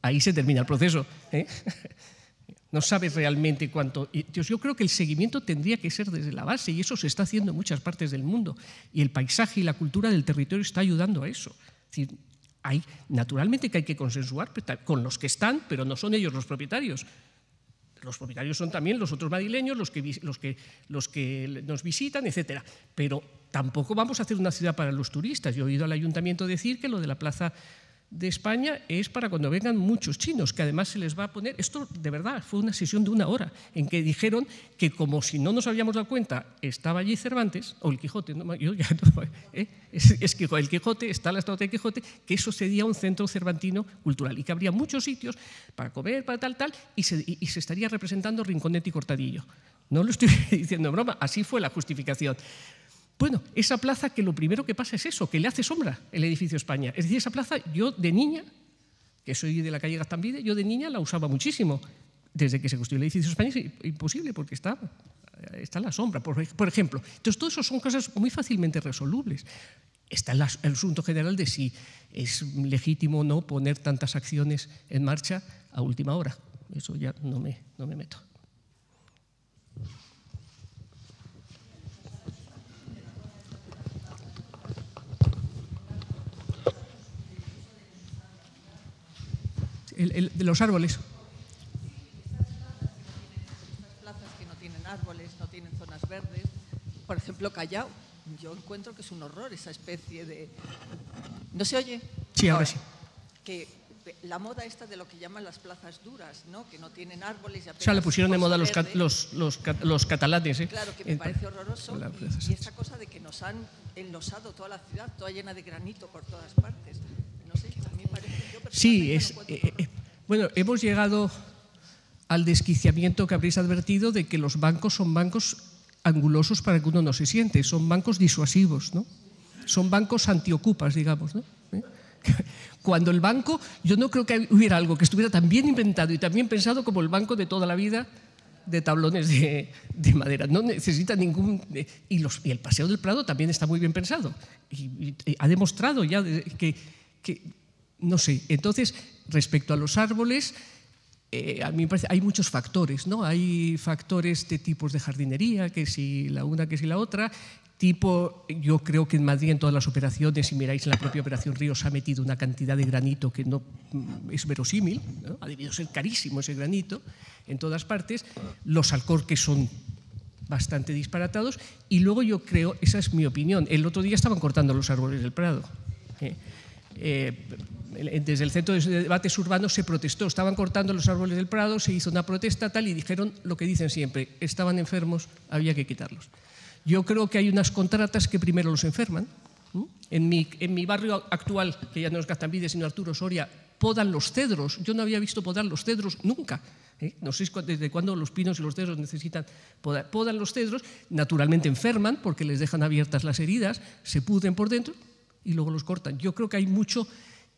ahí se termina el proceso. ¿eh? No sabes realmente cuánto. Dios, yo creo que el seguimiento tendría que ser desde la base y eso se está haciendo en muchas partes del mundo. Y el paisaje y la cultura del territorio está ayudando a eso. Es decir, hay, naturalmente que hay que consensuar pues, con los que están, pero no son ellos los propietarios. Los propietarios son también los otros madrileños, los que, los que nos visitan, etc. Pero tampoco vamos a hacer una ciudad para los turistas. Yo he oído al ayuntamiento decir que lo de la plaza de España es para cuando vengan muchos chinos, que además se les va a poner, esto de verdad fue una sesión de una hora, en que dijeron que como si no nos habíamos dado cuenta, estaba allí Cervantes, o el Quijote, ¿eh? es, que el Quijote, está la estatua de Quijote, que eso sería un centro cervantino cultural y que habría muchos sitios para comer, para tal, tal, y se, se estaría representando Rinconete y Cortadillo. No lo estoy diciendo en broma, así fue la justificación. Bueno, esa plaza que lo primero que pasa es eso, que le hace sombra el edificio España. Es decir, esa plaza yo de niña, que soy de la calle Gastambide, yo de niña la usaba muchísimo. Desde que se construyó el edificio España imposible porque está, está en la sombra, por, ejemplo. Entonces, todo eso son cosas muy fácilmente resolubles. Está el asunto general de si es legítimo o no poner tantas acciones en marcha a última hora. Eso ya no me, no me meto. de los árboles. plazas árboles, no tienen zonas verdes. Por ejemplo, Callao. Yo encuentro que es un horror esa especie de... ¿No se oye? Sí, ahora, sí. Que la moda esta de lo que llaman las plazas duras, ¿no? que no tienen árboles. Y o sea, le pusieron de moda los, los, los, catalanes. ¿eh? Claro, que me parece horroroso. y esa cosa de que nos han enlosado toda la ciudad, toda llena de granito por todas partes. Sí, es, eh, eh, eh, bueno, hemos llegado al desquiciamiento que habréis advertido de que los bancos son bancos angulosos para que uno no se siente, son bancos disuasivos, ¿no? Son bancos antiocupas, digamos, Cuando el banco, yo no creo que hubiera algo que estuviera tan bien inventado y tan bien pensado como el banco de toda la vida de tablones de, madera. No necesita ningún... y, el Paseo del Prado también está muy bien pensado. Y, ha demostrado ya que no sé. Entonces, respecto a los árboles, eh, a mí me parece, hay muchos factores, ¿no? Hay factores de tipos de jardinería, que si la una, que si la otra. Tipo, yo creo que en Madrid en todas las operaciones, si miráis en la propia operación Río, se ha metido una cantidad de granito que no mm, es verosímil, ¿no? ha debido ser carísimo ese granito en todas partes. Los alcorques son bastante disparatados y luego yo creo, esa es mi opinión, el otro día estaban cortando los árboles del Prado. ¿eh? Eh, desde el Centro de Debates Urbanos se protestó, estaban cortando los árboles del Prado, se hizo una protesta tal y dijeron lo que dicen siempre, estaban enfermos, había que quitarlos. Yo creo que hay unas contratas que primero los enferman. En mi, en mi barrio actual, que ya no es Gastambide, sino Arturo Soria, podan los cedros. Yo no había visto podar los cedros nunca. ¿eh? No sé desde cuándo los pinos y los cedros necesitan podar. Podan los cedros, naturalmente enferman porque les dejan abiertas las heridas, se pudren por dentro, y luego los cortan. Yo creo que hay mucho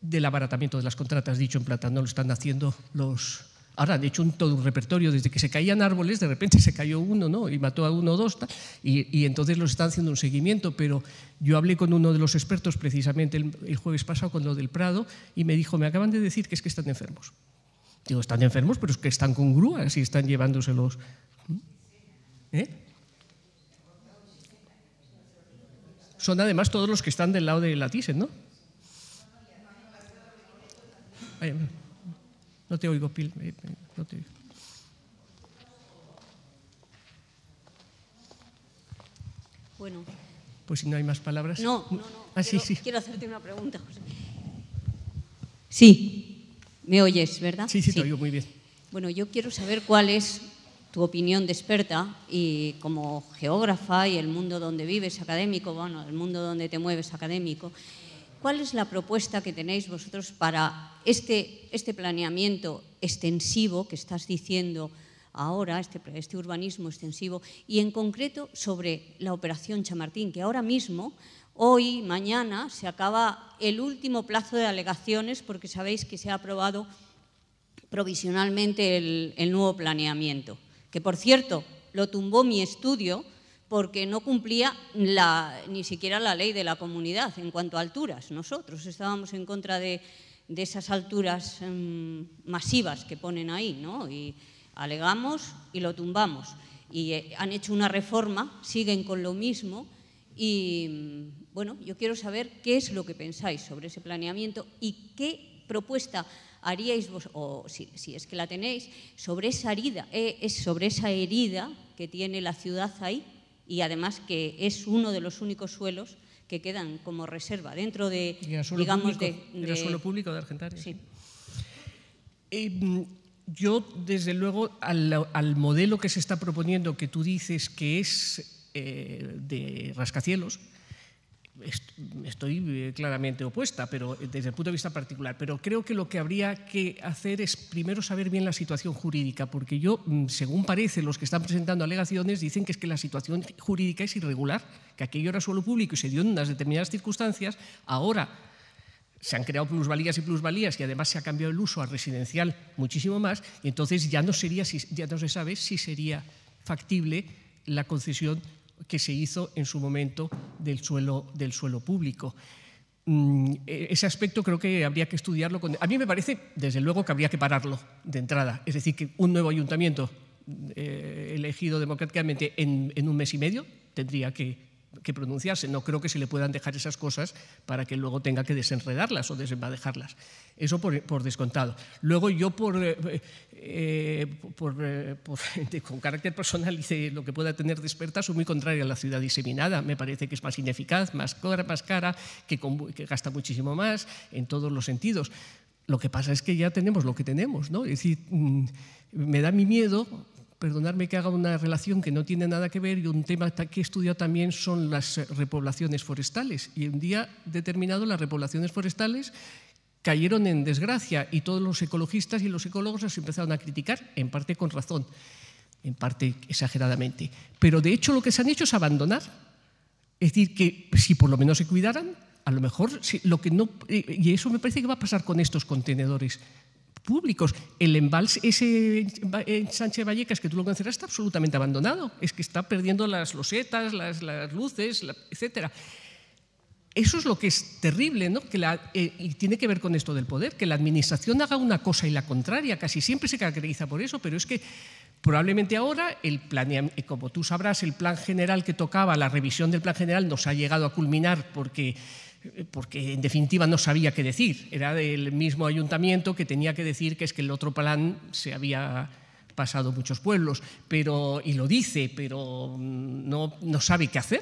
del abaratamiento de las contratas, dicho en plata, no lo están haciendo los... Ahora han hecho un, todo un repertorio, desde que se caían árboles, de repente se cayó uno, ¿no? Y mató a uno o dos, y, y, entonces los están haciendo un seguimiento, pero yo hablé con uno de los expertos precisamente el, jueves pasado, con lo del Prado, y me dijo, me acaban de decir que es que están enfermos. Digo, están enfermos, pero es que están con grúas y están llevándoselos. ¿Mm? ¿Eh? son además todos los que están del lado de la Thyssen, ¿no? no te oigo, Pil. Eh, eh, no te Bueno. Pues si no hay más palabras. No, no, no. Ah, sí, quiero, hacerte una pregunta, José. Sí, me oyes, ¿verdad? sí, sí, te oigo muy bien. Bueno, yo quiero saber cuál es tu opinión desperta y como geógrafa y el mundo donde vives académico, bueno, el mundo donde te mueves académico, ¿cuál es la propuesta que tenéis vosotros para este, este planeamiento extensivo que estás diciendo ahora, este, este urbanismo extensivo, y en concreto sobre la operación Chamartín, que ahora mismo... Hoy, mañana, se acaba el último plazo de alegaciones porque sabéis que se ha aprobado provisionalmente el, el nuevo planeamiento que por cierto lo tumbó mi estudio porque no cumplía ni siquiera la ley de la comunidad en cuanto a alturas. Nosotros estábamos en contra de, esas alturas mm, masivas que ponen ahí, ¿no? Y alegamos y lo tumbamos. Y eh, han hecho una reforma, siguen con lo mismo. Y mm, bueno, yo quiero saber qué es lo que pensáis sobre ese planeamiento y qué propuesta haríais vos, o si, es que la tenéis, sobre esa herida, eh, es sobre esa herida que tiene la ciudad ahí y además que es uno de los únicos suelos que quedan como reserva dentro de, digamos, de, de... suelo público de Argentaria. Sí. Eh, mm, yo, desde luego, al, modelo que se está proponiendo, que tú dices que es eh, de rascacielos, estoy eh, claramente opuesta, pero eh, desde el punto de vista particular. Pero creo que lo que habría que hacer es primero saber bien la situación jurídica, porque yo, mm, según parece, los que están presentando alegaciones dicen que es que la situación jurídica es irregular, que aquello era suelo público y se dio en unas determinadas circunstancias. Ahora se han creado plusvalías y plusvalías y además se ha cambiado el uso a residencial muchísimo más, entonces ya no sería, ya no se sabe si sería factible la concesión que se hizo en su momento del suelo, del suelo público. Mm, e, ese aspecto creo que habría que estudiarlo. Con... A mí me parece, desde luego, que habría que pararlo de entrada. Es decir, que un nuevo ayuntamiento eh, elegido democráticamente en, un mes y medio tendría que, que pronunciarse. No creo que se le puedan dejar esas cosas para que luego tenga que desenredarlas o desenvadejarlas. Eso por, descontado. Luego yo por, eh, eh, por, eh, con carácter personal hice lo que pueda tener desperta, soy muy contraria a la ciudad diseminada. Me parece que es más ineficaz, más cara, más cara que, que gasta muchísimo más en todos los sentidos. Lo que pasa es que ya tenemos lo que tenemos, ¿no? Es decir, mm, me da mi miedo perdonarme que haga una relación que no tiene nada que ver y un tema que he estudiado también son las eh, repoblaciones forestales. Y un día determinado las repoblaciones forestales cayeron en desgracia y todos los ecologistas y los ecólogos se empezaron a criticar, en parte con razón, en parte exageradamente. Pero de hecho lo que se han hecho es abandonar. Es decir, que si por lo menos se cuidaran, a lo mejor lo que no... Eh, y eso me parece que va a pasar con estos contenedores públicos. El embalse, ese eh, Sánchez Vallecas que tú lo conocerás, está absolutamente abandonado. Es que está perdiendo las losetas, las, luces, etc. etcétera. Eso es lo que es terrible, ¿no? Que eh, y tiene que ver con esto del poder, que la administración haga una cosa y la contraria, casi siempre se caracteriza por eso, pero es que probablemente ahora, el eh, como tú sabrás, el plan general que tocaba, la revisión del plan general nos ha llegado a culminar porque porque en definitiva no sabía qué decir. Era del mismo ayuntamiento que tenía que decir que es que el otro plan se había pasado muchos pueblos, pero, y lo dice, pero mm, no, no sabe qué hacer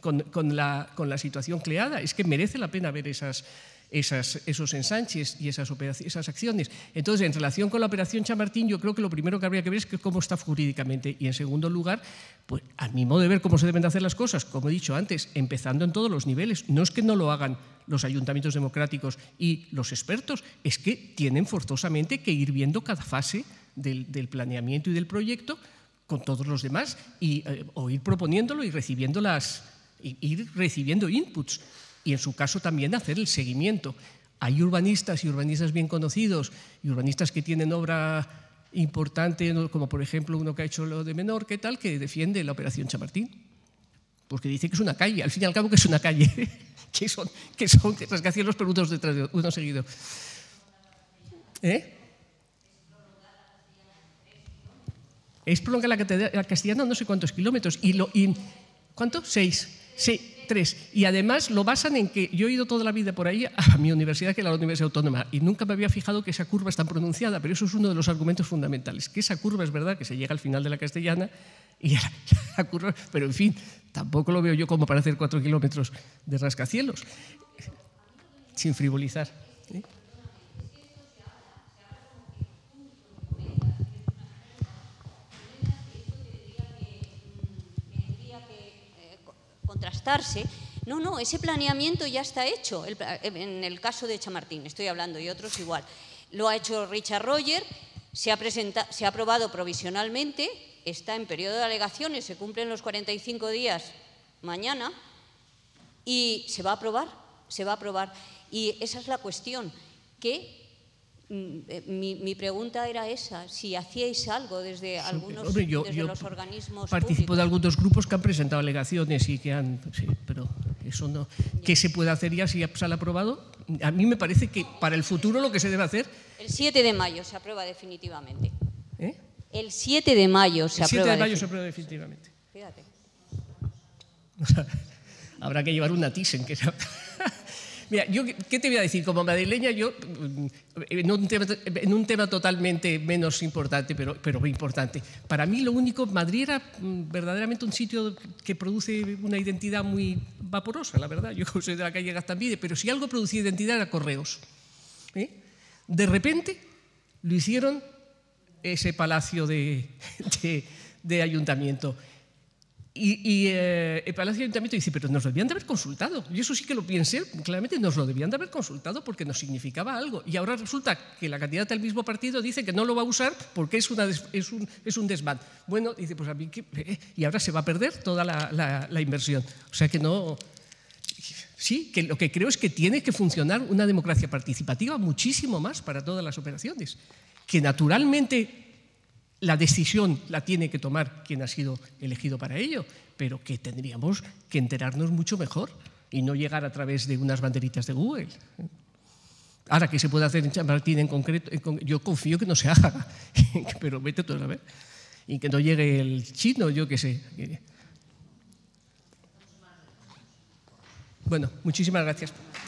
con, la, con la situación creada. Es que merece la pena ver esas esos ensanches y esas, acciones. Entonces, en relación con la operación Chamartín, yo creo que lo primero que habría que ver es cómo está jurídicamente y, en segundo lugar, pues, a mi modo de ver cómo se deben hacer las cosas, como he dicho antes, empezando en todos los niveles. No es que no lo hagan los ayuntamientos democráticos y los expertos, es que tienen forzosamente que ir viendo cada fase del, planeamiento y del proyecto con todos los demás y, eh, o ir proponiéndolo y recibiendo las, ir recibiendo inputs y en su caso también hacer el seguimiento. Hay urbanistas y urbanistas bien conocidos y urbanistas que tienen obra importante, como por ejemplo uno que ha hecho lo de menor, ¿qué tal? Que defiende la operación Chamartín. Porque dice que es una calle, al fin y al cabo que es una calle, que son, que son rascacielos los unos detrás de uno seguido. ¿Eh? Es prolongar la castellana no sé cuántos kilómetros. ¿Y, lo, y cuánto? Seis. Sí. Y además lo basan en que yo he ido toda la vida por ahí a mi universidad, que es la Universidad Autónoma, y nunca me había fijado que esa curva es tan pronunciada, pero eso es uno de los argumentos fundamentales, que esa curva es verdad que se llega al final de la castellana y la, curva, pero en fin, tampoco lo veo yo como para hacer cuatro kilómetros de rascacielos, sin frivolizar. ¿eh? contrastarse. No, no, ese planeamiento ya está hecho. Eh, en el caso de Chamartín, estoy hablando, y otros igual. Lo ha hecho Richard Roger, se ha, se ha aprobado provisionalmente, está en periodo de alegaciones, se cumplen los 45 días mañana y se va a aprobar, se va a aprobar. Y esa es la cuestión, que Mm, eh, mi, mi, pregunta era esa, si hacíais algo desde algunos Hombre, los organismos participo de algunos grupos que han presentado alegaciones y que han sí, pero eso no qué se puede hacer ya si ya se ha aprobado a mí me parece que para el futuro lo que se debe hacer el 7 de mayo se aprueba definitivamente ¿Eh? el 7 de mayo se aprueba el 7 de mayo se aprueba definitivamente fíjate habrá que llevar una en que Mira, yo, ¿qué te voy a decir? Como madrileña, yo, mm, en un tema, totalmente menos importante, pero, pero importante, para mí lo único, Madrid era mm, verdaderamente un sitio que produce una identidad muy vaporosa, la verdad. Yo soy de la calle Gastambide, pero si algo producía identidad era correos. ¿eh? De repente lo hicieron ese palacio de, de ayuntamiento. Y, eh, el Palacio de Ayuntamiento dice, pero nos lo debían de haber consultado. Y eso sí que lo piense, claramente nos lo debían de haber consultado porque nos significaba algo. Y ahora resulta que la candidata del mismo partido dice que no lo va a usar porque es, una es, un, es un desván. Bueno, dice, pues a eh, y ahora se va a perder toda la, la inversión. O sea que no... Sí, que lo que creo es que tiene que funcionar una democracia participativa muchísimo más para todas las operaciones. Que naturalmente la decisión la tiene que tomar quien ha sido elegido para ello, pero que tendríamos que enterarnos mucho mejor y no llegar a través de unas banderitas de Google. Ahora, que se puede hacer en Chamartín en concreto? Yo confío que no se haga, pero vete tú a ver. Y que no llegue el chino, yo qué sé. Bueno, muchísimas gracias.